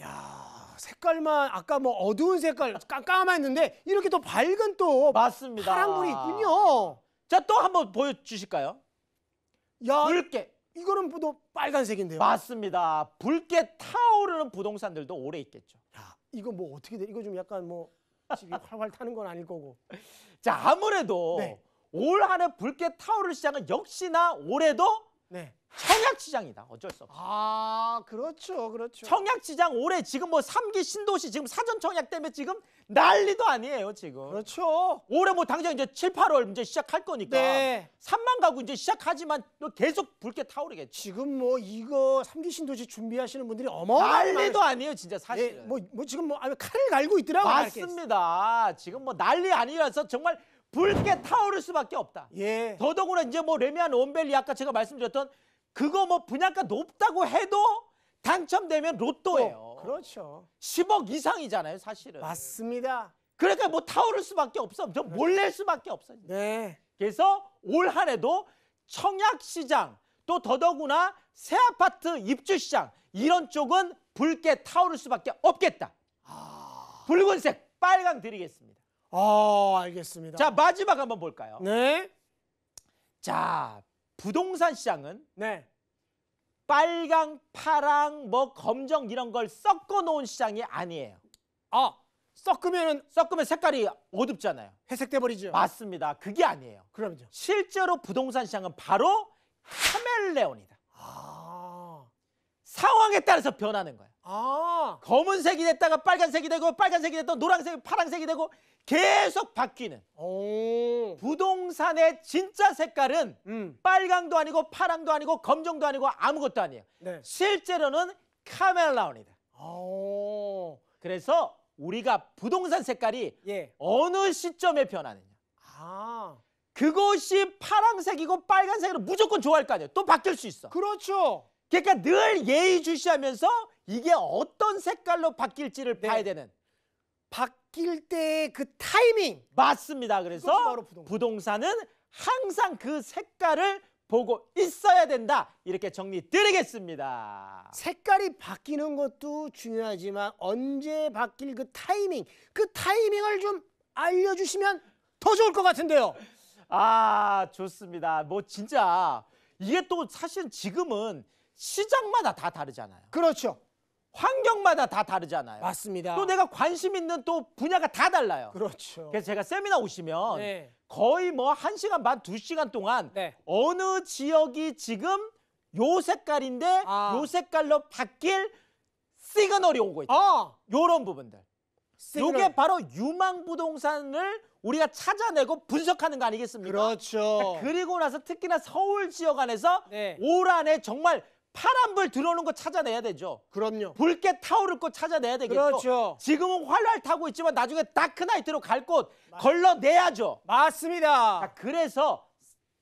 야 색깔만 아까 뭐 어두운 색깔 깜깜했는데 이렇게 또 밝은 또 맞습니다. 파란불이 있군요. 자 또 한번 보여주실까요? 야 붉게 이거는 또 빨간색인데요. 맞습니다. 붉게 타오르는 부동산들도 오래 있겠죠. 이거 뭐 어떻게 돼? 이거 좀 약간 뭐 집이 활활 타는 건 아닐 거고. 자 아무래도 네. 올 한 해 붉게 타오를 시장은 역시나 올해도 네. 청약시장이다. 어쩔 수 없어. 아, 그렇죠. 그렇죠. 청약시장 올해 지금 뭐 3기 신도시 지금 사전 청약 때문에 지금 난리도 아니에요, 지금. 그렇죠. 올해 뭐 당장 이제 7, 8월 이제 시작할 거니까. 네. 3만 가구 이제 시작하지만 계속 붉게 타오르겠죠. 지금 뭐 이거 3기 신도시 준비하시는 분들이 어마어마한 난리도 많... 아니에요, 진짜 사실. 네, 뭐, 뭐 지금 뭐 칼을 갈고 있더라고요. 맞습니다. 지금 뭐 난리 아니라서 정말 붉게 타오를 수밖에 없다. 예. 더더구나 이제 뭐 레미안 온벨리 아까 제가 말씀드렸던 그거 뭐 분양가 높다고 해도 당첨되면 로또예요. 또, 어, 그렇죠. 10억 이상이잖아요, 사실은. 맞습니다. 그러니까 뭐 타오를 수밖에 없어. 좀몰래 그렇죠. 수밖에 없어. 네. 그래서 올 한 해도 청약 시장 또 더더구나 새 아파트 입주 시장 이런 쪽은 붉게 타오를 수밖에 없겠다. 아... 붉은색 빨강 드리겠습니다. 아, 알겠습니다. 자, 마지막 한번 볼까요? 네. 자, 부동산 시장은 네. 빨강, 파랑, 뭐 검정 이런 걸 섞어 놓은 시장이 아니에요. 아, 섞으면은 섞으면 색깔이 어둡잖아요. 회색돼 버리죠. 맞습니다. 그게 아니에요. 그럼요. 실제로 부동산 시장은 바로 카멜레온이다. 아. 상황에 따라서 변하는 거야. 아. 검은색이 됐다가 빨간색이 되고 빨간색이 됐던 노란색, 이 파란색이 되고 계속 바뀌는. 오. 부동산의 진짜 색깔은 음. 빨강도 아니고 파랑도 아니고 검정도 아니고 아무것도 아니에요. 네. 실제로는 카멜라온이다. 오. 그래서 우리가 부동산 색깔이 예. 어느 시점에 변하느냐. 아. 그것이 파란색이고 빨간색으로 무조건 좋아할 거 아니에요. 또 바뀔 수 있어. 그렇죠. 그러니까 늘 예의주시하면서 이게 어떤 색깔로 바뀔지를 네. 봐야 되는 바뀔 때의그 타이밍 맞습니다. 그래서 부동산. 은 항상 그 색깔을 보고 있어야 된다. 이렇게 정리 드리겠습니다. 색깔이 바뀌는 것도 중요하지만 언제 바뀔 그 타이밍, 그 타이밍을 좀 알려주시면 더 좋을 것 같은데요. 아 좋습니다. 뭐 진짜 이게 또 사실 지금은 시장마다 다 다르잖아요. 그렇죠. 환경마다 다 다르잖아요. 맞습니다. 또 내가 관심 있는 또 분야가 다 달라요. 그렇죠. 그래서 제가 세미나 오시면 네. 거의 뭐 한시간 반, 두시간 동안 네. 어느 지역이 지금 요 색깔인데 아. 요 색깔로 바뀔 시그널이 오고 있다. 아, 요런 부분들. 요게 바로 유망 부동산을 우리가 찾아내고 분석하는 거 아니겠습니까? 그렇죠. 그리고 나서 특히나 서울 지역 안에서 네. 올 한 해 정말 파란불 들어오는 거 찾아내야 되죠. 그럼요. 붉게 타오를 거 찾아내야 되겠죠. 그렇죠. 지금은 활활 타고 있지만 나중에 다크나이트로 갈 곳 걸러내야죠. 맞습니다. 자, 그래서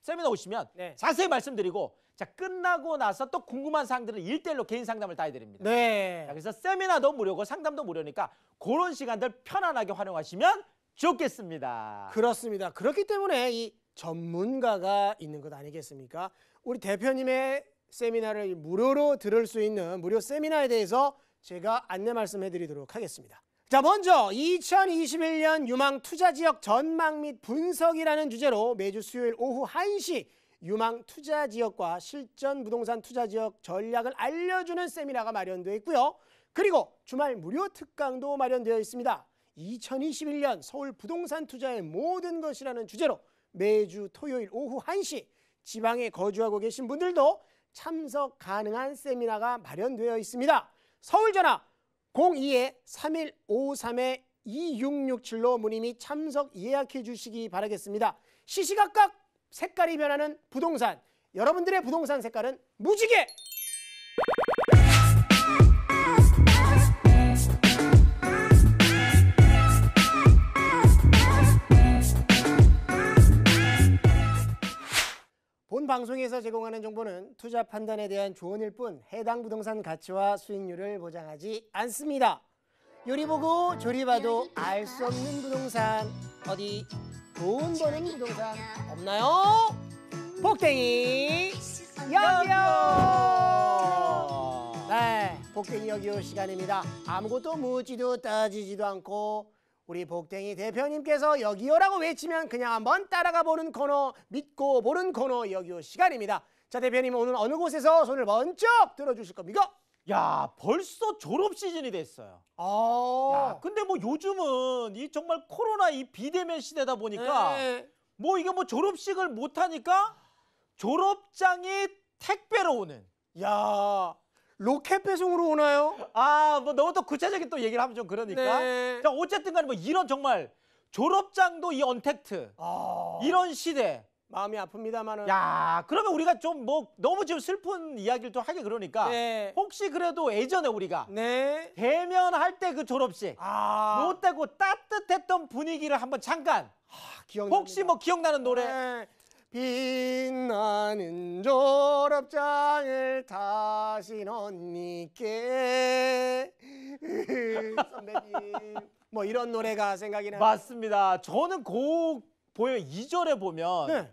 세미나 오시면 네. 자세히 말씀드리고 자 끝나고 나서 또 궁금한 사항들은 일대일로 개인 상담을 다 해드립니다. 네. 자, 그래서 세미나도 무료고 상담도 무료니까 그런 시간들 편안하게 활용하시면 좋겠습니다. 그렇습니다. 그렇기 때문에 이 전문가가 있는 것 아니겠습니까? 우리 대표님의 세미나를 무료로 들을 수 있는 무료 세미나에 대해서 제가 안내 말씀해 드리도록 하겠습니다. 자, 먼저 2021년 유망 투자 지역 전망 및 분석이라는 주제로 매주 수요일 오후 1시 유망 투자 지역과 실전 부동산 투자 지역 전략을 알려주는 세미나가 마련되어 있고요. 그리고 주말 무료 특강도 마련되어 있습니다. 2021년 서울 부동산 투자의 모든 것이라는 주제로 매주 토요일 오후 1시 지방에 거주하고 계신 분들도 참석 가능한 세미나가 마련되어 있습니다. 서울 전화 02-3153-2667로 문의및 참석 예약해 주시기 바라겠습니다. 시시각각 색깔이 변하는 부동산, 여러분들의 부동산 색깔은 무지개! 방송에서 제공하는 정보는 투자 판단에 대한 조언일 뿐 해당 부동산 가치와 수익률을 보장하지 않습니다. 요리 보고 조리 봐도 알 수 없는 부동산 어디 돈 버는 부동산 없나요? 폭댕이 여기요! 네, 폭댕이 여기요 시간입니다. 아무것도 묻지도 따지지도 않고 우리 복댕이 대표님께서 여기요라고 외치면 그냥 한번 따라가 보는 코너, 믿고 보는 코너 여기요 시간입니다. 자 대표님 오늘 어느 곳에서 손을 먼저 들어주실 겁니까? 야 벌써 졸업 시즌이 됐어요. 아. 야, 근데 뭐 요즘은 이 정말 코로나 이 비대면 시대다 보니까 네. 뭐 이게 뭐 졸업식을 못 하니까 졸업장이 택배로 오는. 야 로켓 배송으로 오나요? 아, 뭐 너무 또 구체적인 또 얘기를 하면 좀 그러니까. 네. 자, 어쨌든 간에 뭐 이런 정말 졸업장도 이 언택트. 아... 이런 시대. 마음이 아픕니다만은. 야, 그러면 우리가 좀 뭐 너무 지금 슬픈 이야기를 또 하게 그러니까 네. 혹시 그래도 예전에 우리가 네. 대면할 때 그 졸업식 아. 못되고 따뜻했던 분위기를 한번 잠깐 아, 기억납 혹시 뭐 기억나는 노래 네. 빛나는 졸업장을 다신 언니께 선배님 뭐 이런 노래가 생각이 나요. 맞습니다. 저는 그 보여 2절에 보면 네.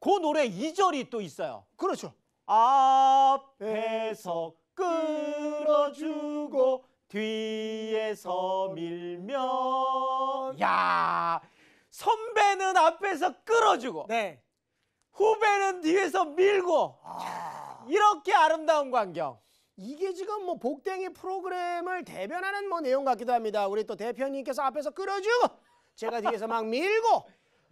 그 노래 2절이 또 있어요. 그렇죠. 앞에서 네. 끌어주고 뒤에서 밀면 야 선배는 앞에서 끌어주고 네. 후배는 뒤에서 밀고 아. 이렇게 아름다운 광경. 이게 지금 뭐 복댕이 프로그램을 대변하는 뭐 내용 같기도 합니다. 우리 또 대표님께서 앞에서 끌어주고 제가 뒤에서 막 밀고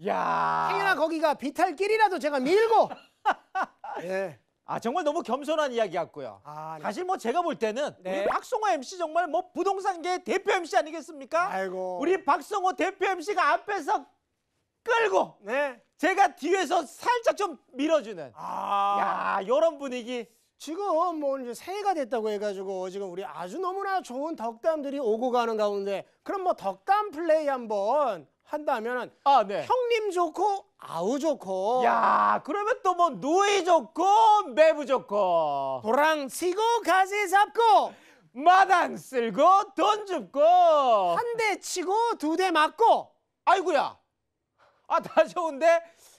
야. 행여나 거기가 비탈길이라도 제가 밀고 예. 아 정말 너무 겸손한 이야기 같고요. 아, 네. 사실 뭐 제가 볼 때는 네. 우리 박성호 MC 정말 뭐 부동산계 대표 MC 아니겠습니까? 아이고. 우리 박성호 대표 MC가 앞에서 끌고 네. 제가 뒤에서 살짝 좀 밀어주는. 아. 야, 이런 분위기. 지금 뭐 이제 새해가 됐다고 해가지고 지금 우리 아주 너무나 좋은 덕담들이 오고 가는 가운데 그럼 뭐 덕담 플레이 한번 한다면은 아, 네. 형님 좋고 아우 좋고 야, 그러면 또 뭐 누이 좋고 매부 좋고 도랑 치고 가지 잡고 마당 쓸고 돈 줍고 한 대 치고 두 대 맞고 아이구야 아, 다 좋은데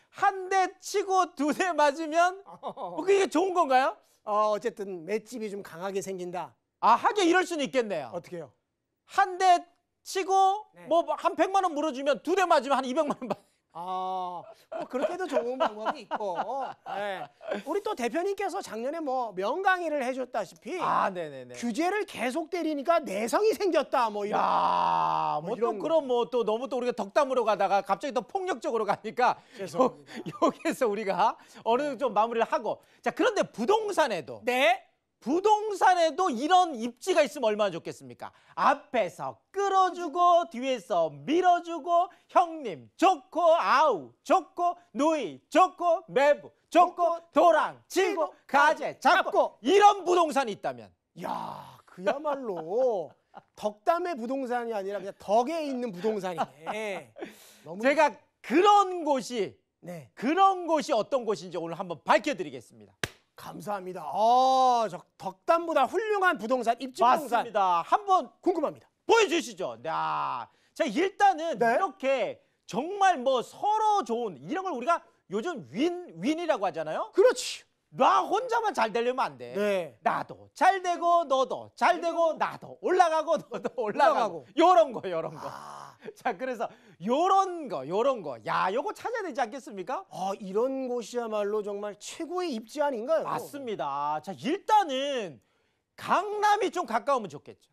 한 대 치고 두 대 맞으면 뭐 그게 좋은 건가요? 어, 어쨌든 맷집이 좀 강하게 생긴다. 아, 하긴 이럴 수는 있겠네요. 어떻게 해요? 한 대 치고 네. 뭐한 뭐 100만 원 물어주면 두 대 맞으면 한 200만 원 받. 아, 뭐 그렇게도 좋은 방법이 있고. 네. 우리 또 대표님께서 작년에 뭐 명강의를 해줬다시피 아, 네네네. 규제를 계속 때리니까 내성이 생겼다. 뭐 이런. 야, 뭐또 뭐 이런 그럼 뭐또 너무 또 우리가 덕담으로 가다가 갑자기 또 폭력적으로 가니까 요, 죄송합니다. 여기에서 우리가 어느 정도 좀 마무리를 하고 자 그런데 부동산에도 네. 부동산에도 이런 입지가 있으면 얼마나 좋겠습니까? 앞에서 끌어주고 뒤에서 밀어주고 형님 좋고 아우 좋고 누이 좋고 매부 좋고 도랑 치고 가재 잡고 이런 부동산이 있다면 야 그야말로 덕담의 부동산이 아니라 그냥 덕에 있는 부동산이네. 너무... 제가 그런 곳이 네. 그런 곳이 어떤 곳인지 오늘 한번 밝혀드리겠습니다. 감사합니다. 아, 저 덕담보다 훌륭한 부동산 입주 부동산 맞습니다. 한번 궁금합니다. 보여주시죠. 야, 네, 아, 자 일단은 네. 이렇게 정말 뭐 서로 좋은 이런 걸 우리가 요즘 윈 윈이라고 하잖아요. 그렇지. 나 혼자만 잘 되려면 안 돼. 네. 나도 잘 되고 너도 잘 되고 나도 올라가고 너도 올라가고, 올라가고. 이런 거 이런 거. 아... 자 그래서 요런 거 요런 거 야 요거 찾아야 되지 않겠습니까? 아 이런 곳이야말로 정말 최고의 입지 아닌가요? 맞습니다. 자 일단은 강남이 좀 가까우면 좋겠죠.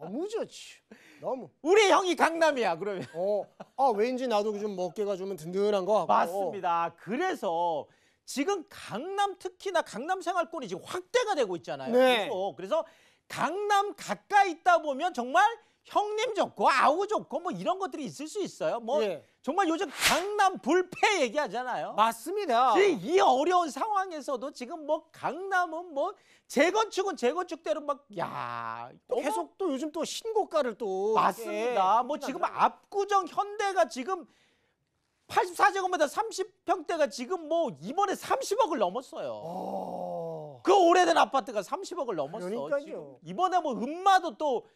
너무 좋지. 너무. 우리 형이 강남이야 그러면. 어. 아 왠지 나도 좀 어깨가 좀 든든한 거 같고. 맞습니다. 그래서 지금 강남 특히나 강남 생활권이 지금 확대가 되고 있잖아요. 네. 계속. 그래서 강남 가까이 있다 보면 정말 형님 좋고 아우 좋고 뭐 이런 것들이 있을 수 있어요. 뭐 예. 정말 요즘 강남 불패 얘기하잖아요. 맞습니다. 이 어려운 상황에서도 지금 뭐 강남은 뭐 재건축은 재건축대로 막 야 계속 또 요즘 또 신고가를 또 맞습니다. 예, 뭐 지금 압구정 현대가 지금 84제곱미터 30평대가 지금 뭐 이번에 30억을 넘었어요. 오. 어. 그 오래된 아파트가 30억을 넘었어. 그러니까요. 이번에 뭐 음마도 또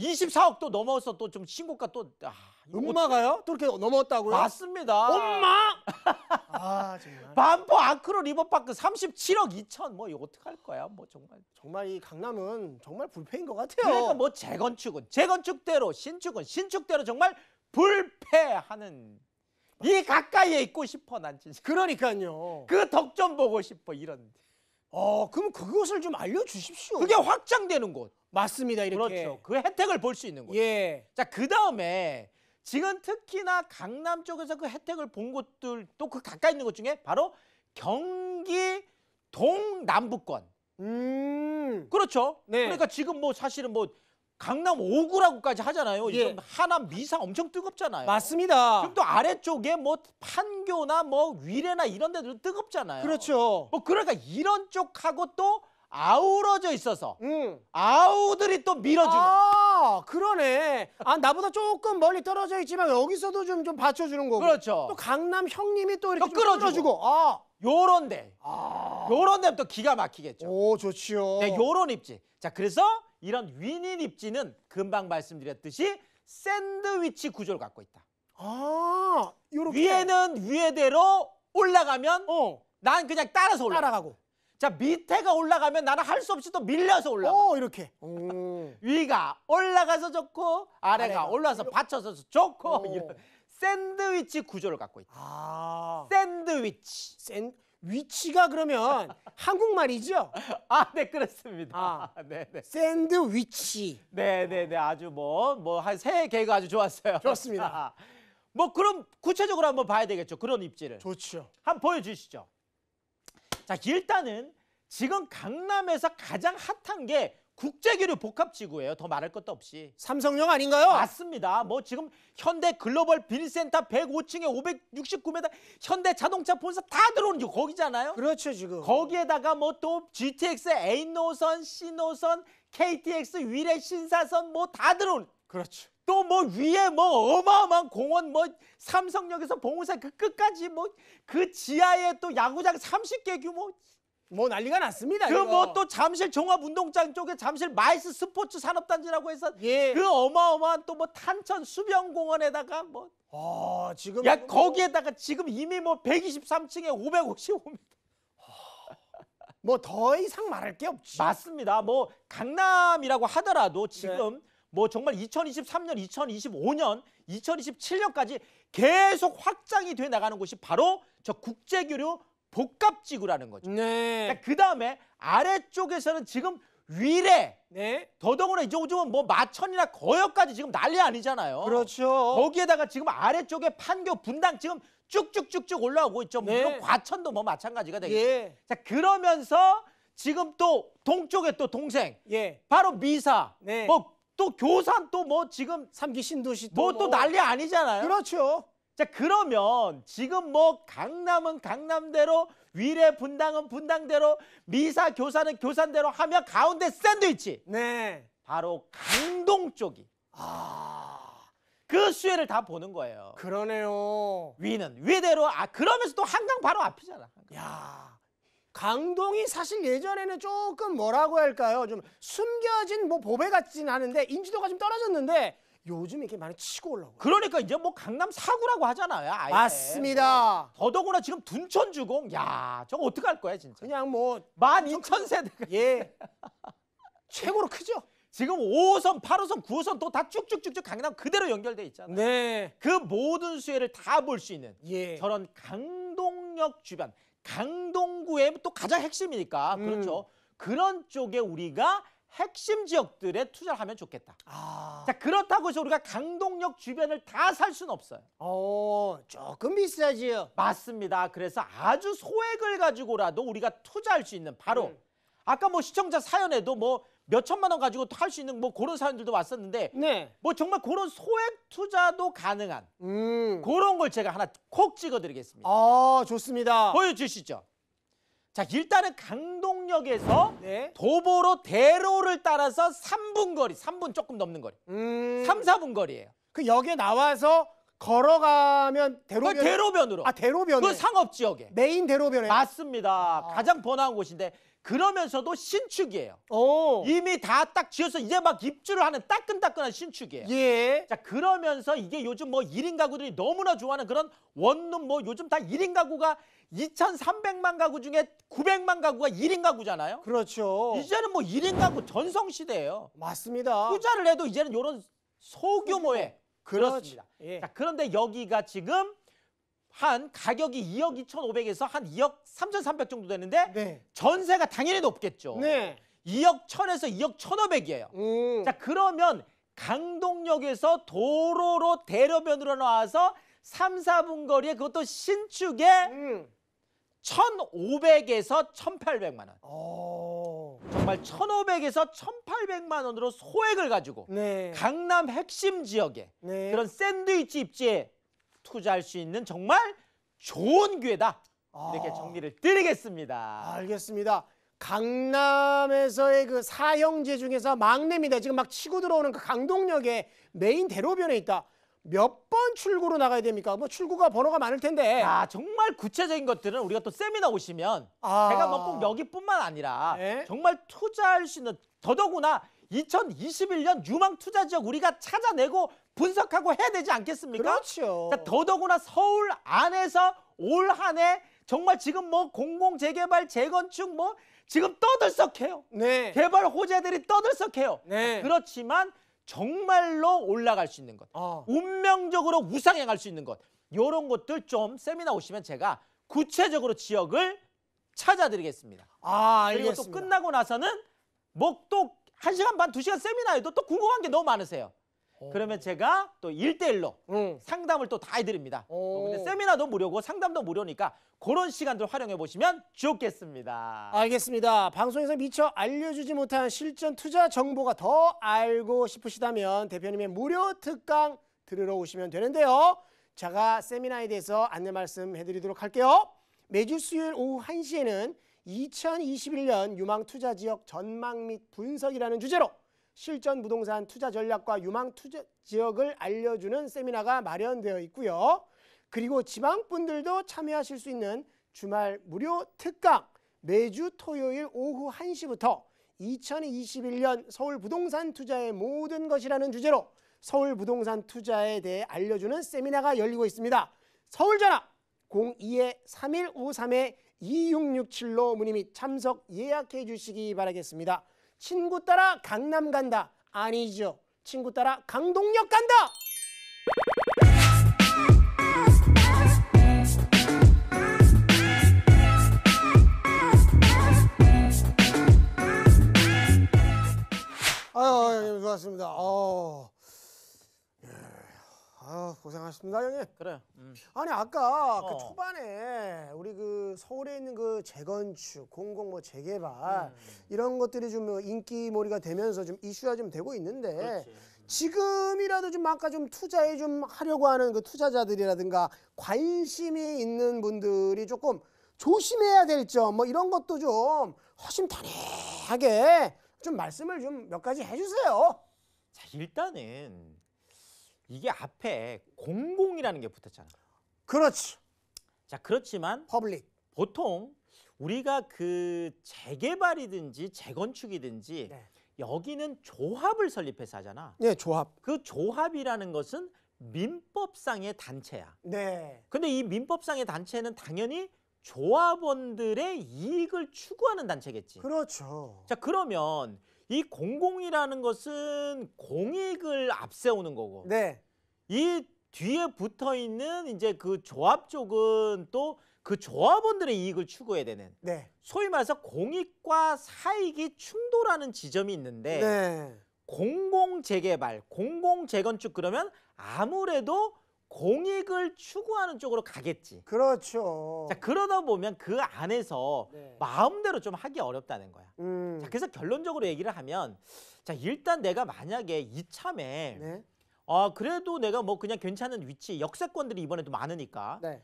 24억도 넘어서 또 좀 신고가 또 아, 엄마가요? 또이렇게 넘었다고요? 맞습니다. 엄마! 아 정말 반포 아크로 리버파크 37억 2천 뭐 이거 어떡할 거야 뭐 정말 정말 이 강남은 정말 불패인 것 같아요. 그러니까 뭐 재건축은 재건축대로 신축은 신축대로 정말 불패하는 이 가까이에 있고 싶어 난 진짜 그러니까요. 그덕좀 보고 싶어 이런 어 그럼 그것을 좀 알려주십시오. 그게 확장되는 곳 맞습니다. 이렇게. 그렇죠. 그 혜택을 볼 수 있는 거예요. 예. 자, 그다음에 지금 특히나 강남 쪽에서 그 혜택을 본 곳들 또 그 가까이 있는 곳 중에 바로 경기 동남부권. 음. 그렇죠. 네. 그러니까 지금 뭐 사실은 뭐 강남 5구라고까지 하잖아요. 예. 하남 미상 엄청 뜨겁잖아요. 맞습니다. 지금 또 아래쪽에 뭐 판교나 뭐 위례나 이런 데도 뜨겁잖아요. 그렇죠. 뭐 그러니까 이런 쪽하고 또 아우러져 있어서 음. 아우들이 또 밀어주는 아 그러네 아 나보다 조금 멀리 떨어져 있지만 여기서도 좀, 좀 받쳐주는 거고 그렇죠. 또 강남 형님이 또 이렇게 또 끌어주고. 주고아 요런데 아. 요런데 또 기가 막히겠죠 오 좋지요 네 요런 입지 자 그래서 이런 윈윈 입지는 금방 말씀드렸듯이 샌드위치 구조를 갖고 있다 아 요렇게 위에는 위에대로 올라가면 어. 난 그냥 따라서 올라가고 자 밑에가 올라가면 나는 할 수 없이 또 밀려서 올라가. 오 이렇게. 오. 음. 위가 올라가서 좋고 아래가, 아래가. 올라서 음. 받쳐서 좋고 오. 이런 샌드위치 구조를 갖고 있다. 아. 샌드위치. 샌 위치가 그러면 한국말이죠? 아, 네, 그렇습니다. 아, 네, 네. 샌드위치. 네, 네, 네. 아주 뭐, 뭐, 한세 개가 아주 좋았어요. 좋습니다. 아, 뭐, 그럼 구체적으로 한번 봐야 되겠죠. 그런 입지를. 좋죠. 한번 보여주시죠. 자, 일단은 지금 강남에서 가장 핫한 게 국제교류 복합지구예요. 더 말할 것도 없이. 삼성역 아닌가요? 맞습니다. 뭐 지금 현대 글로벌 빌센터 105층에 569m 현대 자동차 본사 다 들어오는 게 거기잖아요. 그렇죠 지금. 거기에다가 뭐 또 GTX A노선, C노선, KTX 위례 신사선 뭐 다 들어오는. 그렇죠. 또뭐 위에 뭐 어마어마한 공원 뭐 삼성역에서 봉우산 그 끝까지 뭐 그 지하에 또 야구장 30개 규모 뭐 난리가 났습니다. 그 뭐 또 잠실 종합운동장 쪽에 잠실 마이스 스포츠 산업단지라고 해서 예. 그 어마어마한 또 뭐 탄천 수변공원에다가 뭐 아, 지금 야 뭐 거기에다가 지금 이미 뭐 123층에 555m. 뭐 더 이상 말할 게 없지. 맞습니다. 뭐 강남이라고 하더라도 지금 네. 뭐 정말 2023년, 2025년, 2027년까지 계속 확장이 돼 나가는 곳이 바로 저 국제교류 복합지구라는 거죠. 네. 그 그러니까 다음에 아래쪽에서는 지금 위례, 네. 더더구나 이제 오즘은 뭐 마천이나 거역까지 지금 난리 아니잖아요. 그렇죠. 거기에다가 지금 아래쪽에 판교 분당 지금 쭉쭉쭉쭉 올라오고 있죠. 뭐 네. 물론 과천도 뭐 마찬가지가 되겠죠. 예. 자 그러면서 지금 또 동쪽에 또 동생, 예. 바로 미사, 네. 뭐또 교산 또 뭐 지금 삼기 신도시 뭐또 뭐 뭐. 난리 아니잖아요. 그렇죠. 자 그러면 지금 뭐 강남은 강남대로 위례 분당은 분당대로 미사 교사는 교산대로 하면 가운데 샌드위치. 네. 바로 강동 쪽이. 아. 그 수혜를 다 보는 거예요. 그러네요. 위는 위대로 아 그러면서 또 한강 바로 앞이잖아. 한강. 야. 강동이 사실 예전에는 조금 뭐라고 할까요? 좀 숨겨진 뭐 보배 같진 않은데 인지도가 좀 떨어졌는데 요즘 이렇게 많이 치고 올라오고. 그러니까 이제 뭐 강남 사구라고 하잖아요. 아예. 맞습니다. 뭐 더더구나 지금 둔천 주공. 야, 저거 어떻게 할 거야 진짜. 그냥 뭐만 이천 세대. 예. 최고로 크죠. 지금 5호선, 8호선, 9호선 또 다 쭉쭉쭉쭉 강남 그대로 연결돼 있잖아요. 네. 그 모든 수혜를 다 볼 수 있는 예. 저런 강동역 주변 강동구의 또 가장 핵심이니까 음. 그렇죠. 그런 쪽에 우리가 핵심 지역들에 투자를 하면 좋겠다. 아. 자 그렇다고 해서 우리가 강동역 주변을 다 살 수는 없어요. 어, 조금 비싸지요. 맞습니다. 그래서 아주 소액을 가지고라도 우리가 투자할 수 있는 바로 음. 아까 뭐 시청자 사연에도 뭐몇 천만 원 가지고 할수 있는 뭐 그런 사연들도 왔었는데 네. 뭐 정말 그런 소액 투자도 가능한 음. 그런 걸 제가 하나 콕 찍어드리겠습니다. 아 좋습니다. 보여주시죠. 자 일단은 강동역에서 네. 도보로 대로를 따라서 3분 거리, 3분 조금 넘는 거리, 음. 3, 4분 거리예요. 그 역에 나와서 걸어가면 대로변 아, 대로변으로 아 대로변 그 상업 지역에 메인 대로변에 맞습니다. 아. 가장 번화한 곳인데 그러면서도 신축이에요. 오. 이미 다 딱 지어서 이제 막 입주를 하는 따끈따끈한 신축이에요. 예. 자, 그러면서 이게 요즘 뭐 1인 가구들이 너무나 좋아하는 그런 원룸 뭐 요즘 다 1인 가구가 2,300만 가구 중에 900만 가구가 1인 가구잖아요. 그렇죠. 이제는 뭐 1인 가구 전성 시대예요. 맞습니다. 투자를 해도 이제는 요런 소규모의 그렇죠. 그렇습니다. 예. 자, 그런데 여기가 지금 한 가격이 2억 2,500에서 한 2억 3,300 정도 되는데 네. 전세가 당연히 높겠죠. 네. 2억 1,000에서 2억 1,500이에요. 음. 자 그러면 강동역에서 도로로 대로변으로 나와서 3, 4분 거리에 그것도 신축에 음. 1,500에서 1,800만 원. 오. 어. 정말 1,500에서 1,800만 원으로 소액을 가지고 네. 강남 핵심 지역에 네. 그런 샌드위치 입지에 투자할 수 있는 정말 좋은 기회다. 이렇게 아. 정리를 드리겠습니다. 알겠습니다. 강남에서의 그 사형제 중에서 막내입니다. 지금 막 치고 들어오는 그강동역에 메인 대로변에 있다. 몇 번 출구로 나가야 됩니까? 뭐 출구가 번호가 많을 텐데. 아 정말 구체적인 것들은 우리가 또 세미나 오시면 아. 제가 뭐 꼭 여기뿐만 아니라 네? 정말 투자할 수 있는 더더구나 2021년 유망 투자 지역 우리가 찾아내고 분석하고 해야 되지 않겠습니까? 그렇죠. 더더구나 서울 안에서 올 한 해 정말 지금 뭐 공공 재개발 재건축 뭐 지금 떠들썩해요. 네. 개발 호재들이 떠들썩해요. 네. 그렇지만 정말로 올라갈 수 있는 것, 아. 운명적으로 우상향할 수 있는 것 이런 것들 좀 세미나 오시면 제가 구체적으로 지역을 찾아드리겠습니다. 아, 알겠습니다. 그리고 또 끝나고 나서는 목도 한시간 반, 두시간 세미나에도 또 궁금한 게 너무 많으세요. 어. 그러면 제가 또 1대1로 응. 상담을 또 다 해드립니다. 어. 근데 세미나도 무료고 상담도 무료니까 그런 시간들 활용해 보시면 좋겠습니다. 알겠습니다. 방송에서 미처 알려주지 못한 실전 투자 정보가 더 알고 싶으시다면 대표님의 무료 특강 들으러 오시면 되는데요. 제가 세미나에 대해서 안내 말씀해드리도록 할게요. 매주 수요일 오후 1시에는 2021년 유망 투자 지역 전망 및 분석이라는 주제로 실전 부동산 투자 전략과 유망 투자 지역을 알려주는 세미나가 마련되어 있고요. 그리고 지방분들도 참여하실 수 있는 주말 무료 특강 매주 토요일 오후 1시부터 2021년 서울 부동산 투자의 모든 것이라는 주제로 서울 부동산 투자에 대해 알려주는 세미나가 열리고 있습니다. 서울 전화 02-3153-1212 2667로 문의 및 참석 예약해 주시기 바라겠습니다. 친구 따라 강남 간다. 아니죠. 친구 따라 강동역 간다. 아유, 아유, 고맙습니다. 어. 아 고생하셨습니다 형님. 그래. 음. 아니 아까 그 어. 그 초반에 우리 그 서울에 있는 그 재건축, 공공 뭐 재개발 음. 음. 이런 것들이 좀 인기몰이가 되면서 좀 이슈화 좀 되고 있는데 그렇지. 지금이라도 좀 아까 좀 투자에 좀 하려고 하는 그 투자자들이라든가 관심이 있는 분들이 조금 조심해야 될점뭐 이런 것도 좀 허심탄회하게 좀 말씀을 좀 몇 가지 해주세요. 자 일단은 이게 앞에 공공이라는 게 붙었잖아. 그렇지. 자, 그렇지만 퍼블릭. 보통 우리가 그 재개발이든지 재건축이든지 네. 여기는 조합을 설립해서 하잖아. 네, 조합. 그 조합이라는 것은 민법상의 단체야. 네. 근데 이 민법상의 단체는 당연히 조합원들의 이익을 추구하는 단체겠지. 그렇죠. 자, 그러면 이 공공이라는 것은 공익을 앞세우는 거고 네. 이 뒤에 붙어 있는 이제 그 조합 쪽은 또 그 조합원들의 이익을 추구해야 되는 네. 소위 말해서 공익과 사익이 충돌하는 지점이 있는데 네. 공공 재개발, 공공 재건축 그러면 아무래도 공익을 추구하는 쪽으로 가겠지. 그렇죠. 자, 그러다 보면 그 안에서 네. 마음대로 좀 하기 어렵다는 거야. 음. 자, 그래서 결론적으로 얘기를 하면 자, 일단 내가 만약에 이참에 네. 아, 그래도 내가 뭐 그냥 괜찮은 위치, 역세권들이 이번에도 많으니까 네.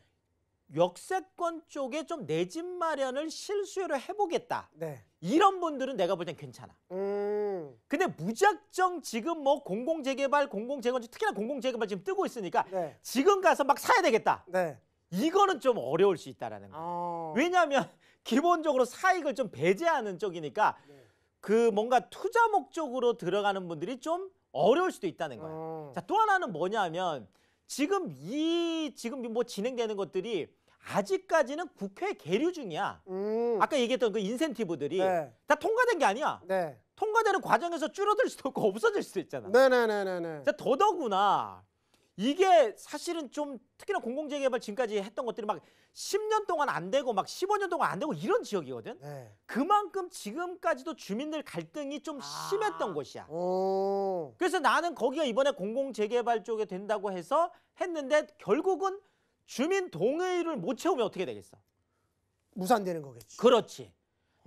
역세권 쪽에 좀 내 집 마련을 실수요를 해보겠다. 네. 이런 분들은 내가 보기엔 괜찮아. 음. 근데 무작정 지금 뭐 공공재개발, 공공재건축, 특히나 공공재개발 지금 뜨고 있으니까 네. 지금 가서 막 사야 되겠다. 네. 이거는 좀 어려울 수 있다라는 거예요. 어. 아. 왜냐하면 기본적으로 사익을 좀 배제하는 쪽이니까 네. 그 뭔가 투자 목적으로 들어가는 분들이 좀 어려울 수도 있다는 거예요. 어. 자, 또 하나는 뭐냐면 지금 이 지금 뭐 진행되는 것들이 아직까지는 국회 계류 중이야. 음. 아까 얘기했던 그 인센티브들이 네. 다 통과된 게 아니야. 네. 통과되는 과정에서 줄어들 수도 없고 없어질 수도 있잖아. 네네네네. 더더구나 이게 사실은 좀 특히나 공공재개발 지금까지 했던 것들이 막 10년 동안 안 되고 막 15년 동안 안 되고 이런 지역이거든. 네. 그만큼 지금까지도 주민들 갈등이 좀 아. 심했던 곳이야. 오. 그래서 나는 거기가 이번에 공공재개발 쪽에 된다고 해서 했는데 결국은 주민 동의를 못 채우면 어떻게 되겠어? 무산되는 거겠지. 그렇지.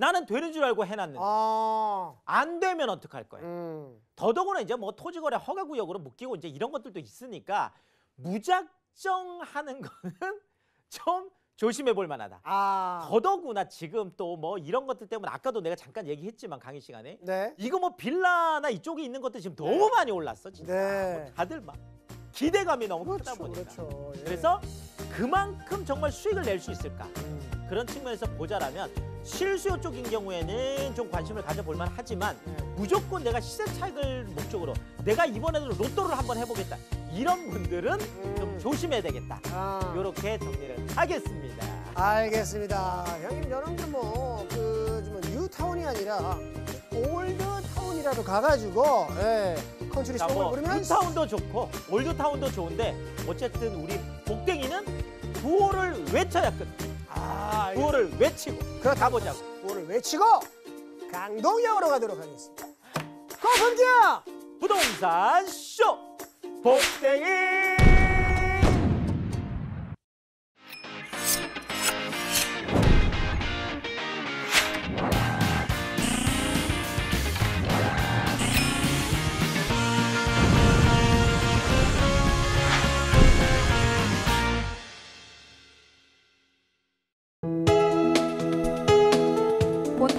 나는 되는 줄 알고 해놨는데 아. 안 되면 어떡할 거야. 음. 더더구나 이제 뭐 토지거래 허가구역으로 묶이고 이제 이런 것들도 있으니까 무작정 하는 거는 좀 조심해 볼 만하다. 아. 더더구나 지금 또 뭐 이런 것들 때문에 아까도 내가 잠깐 얘기했지만 강의 시간에 네. 이거 뭐 빌라나 이쪽에 있는 것들 지금 너무 네. 많이 올랐어 진짜 네. 아, 뭐 다들 막 기대감이 너무 그렇죠, 크다 보니까 그렇죠. 예. 그래서 그만큼 정말 수익을 낼 수 있을까 음. 그런 측면에서 보자라면 실수요 쪽인 경우에는 좀 관심을 가져볼만 하지만 네. 무조건 내가 시세 차익을 목적으로 내가 이번에는 로또를 한번 해보겠다. 이런 분들은 좀 음. 조심해야 되겠다. 아. 이렇게 정리를 하겠습니다. 알겠습니다. 형님 여러분들 뭐그 뉴타운이 아니라 올드타운이라도 가가지고 예, 컨트리 송을 뭐 부르면 뉴타운도 좋고 올드타운도 좋은데 어쨌든 우리 복댕이는 구호를 외쳐야 끝. 아, 구호를 외치고 그럼 가보자고. 구호를 외치고 강동역으로 가도록 하겠습니다. 고성기야! 부동산 쇼! 복댕이!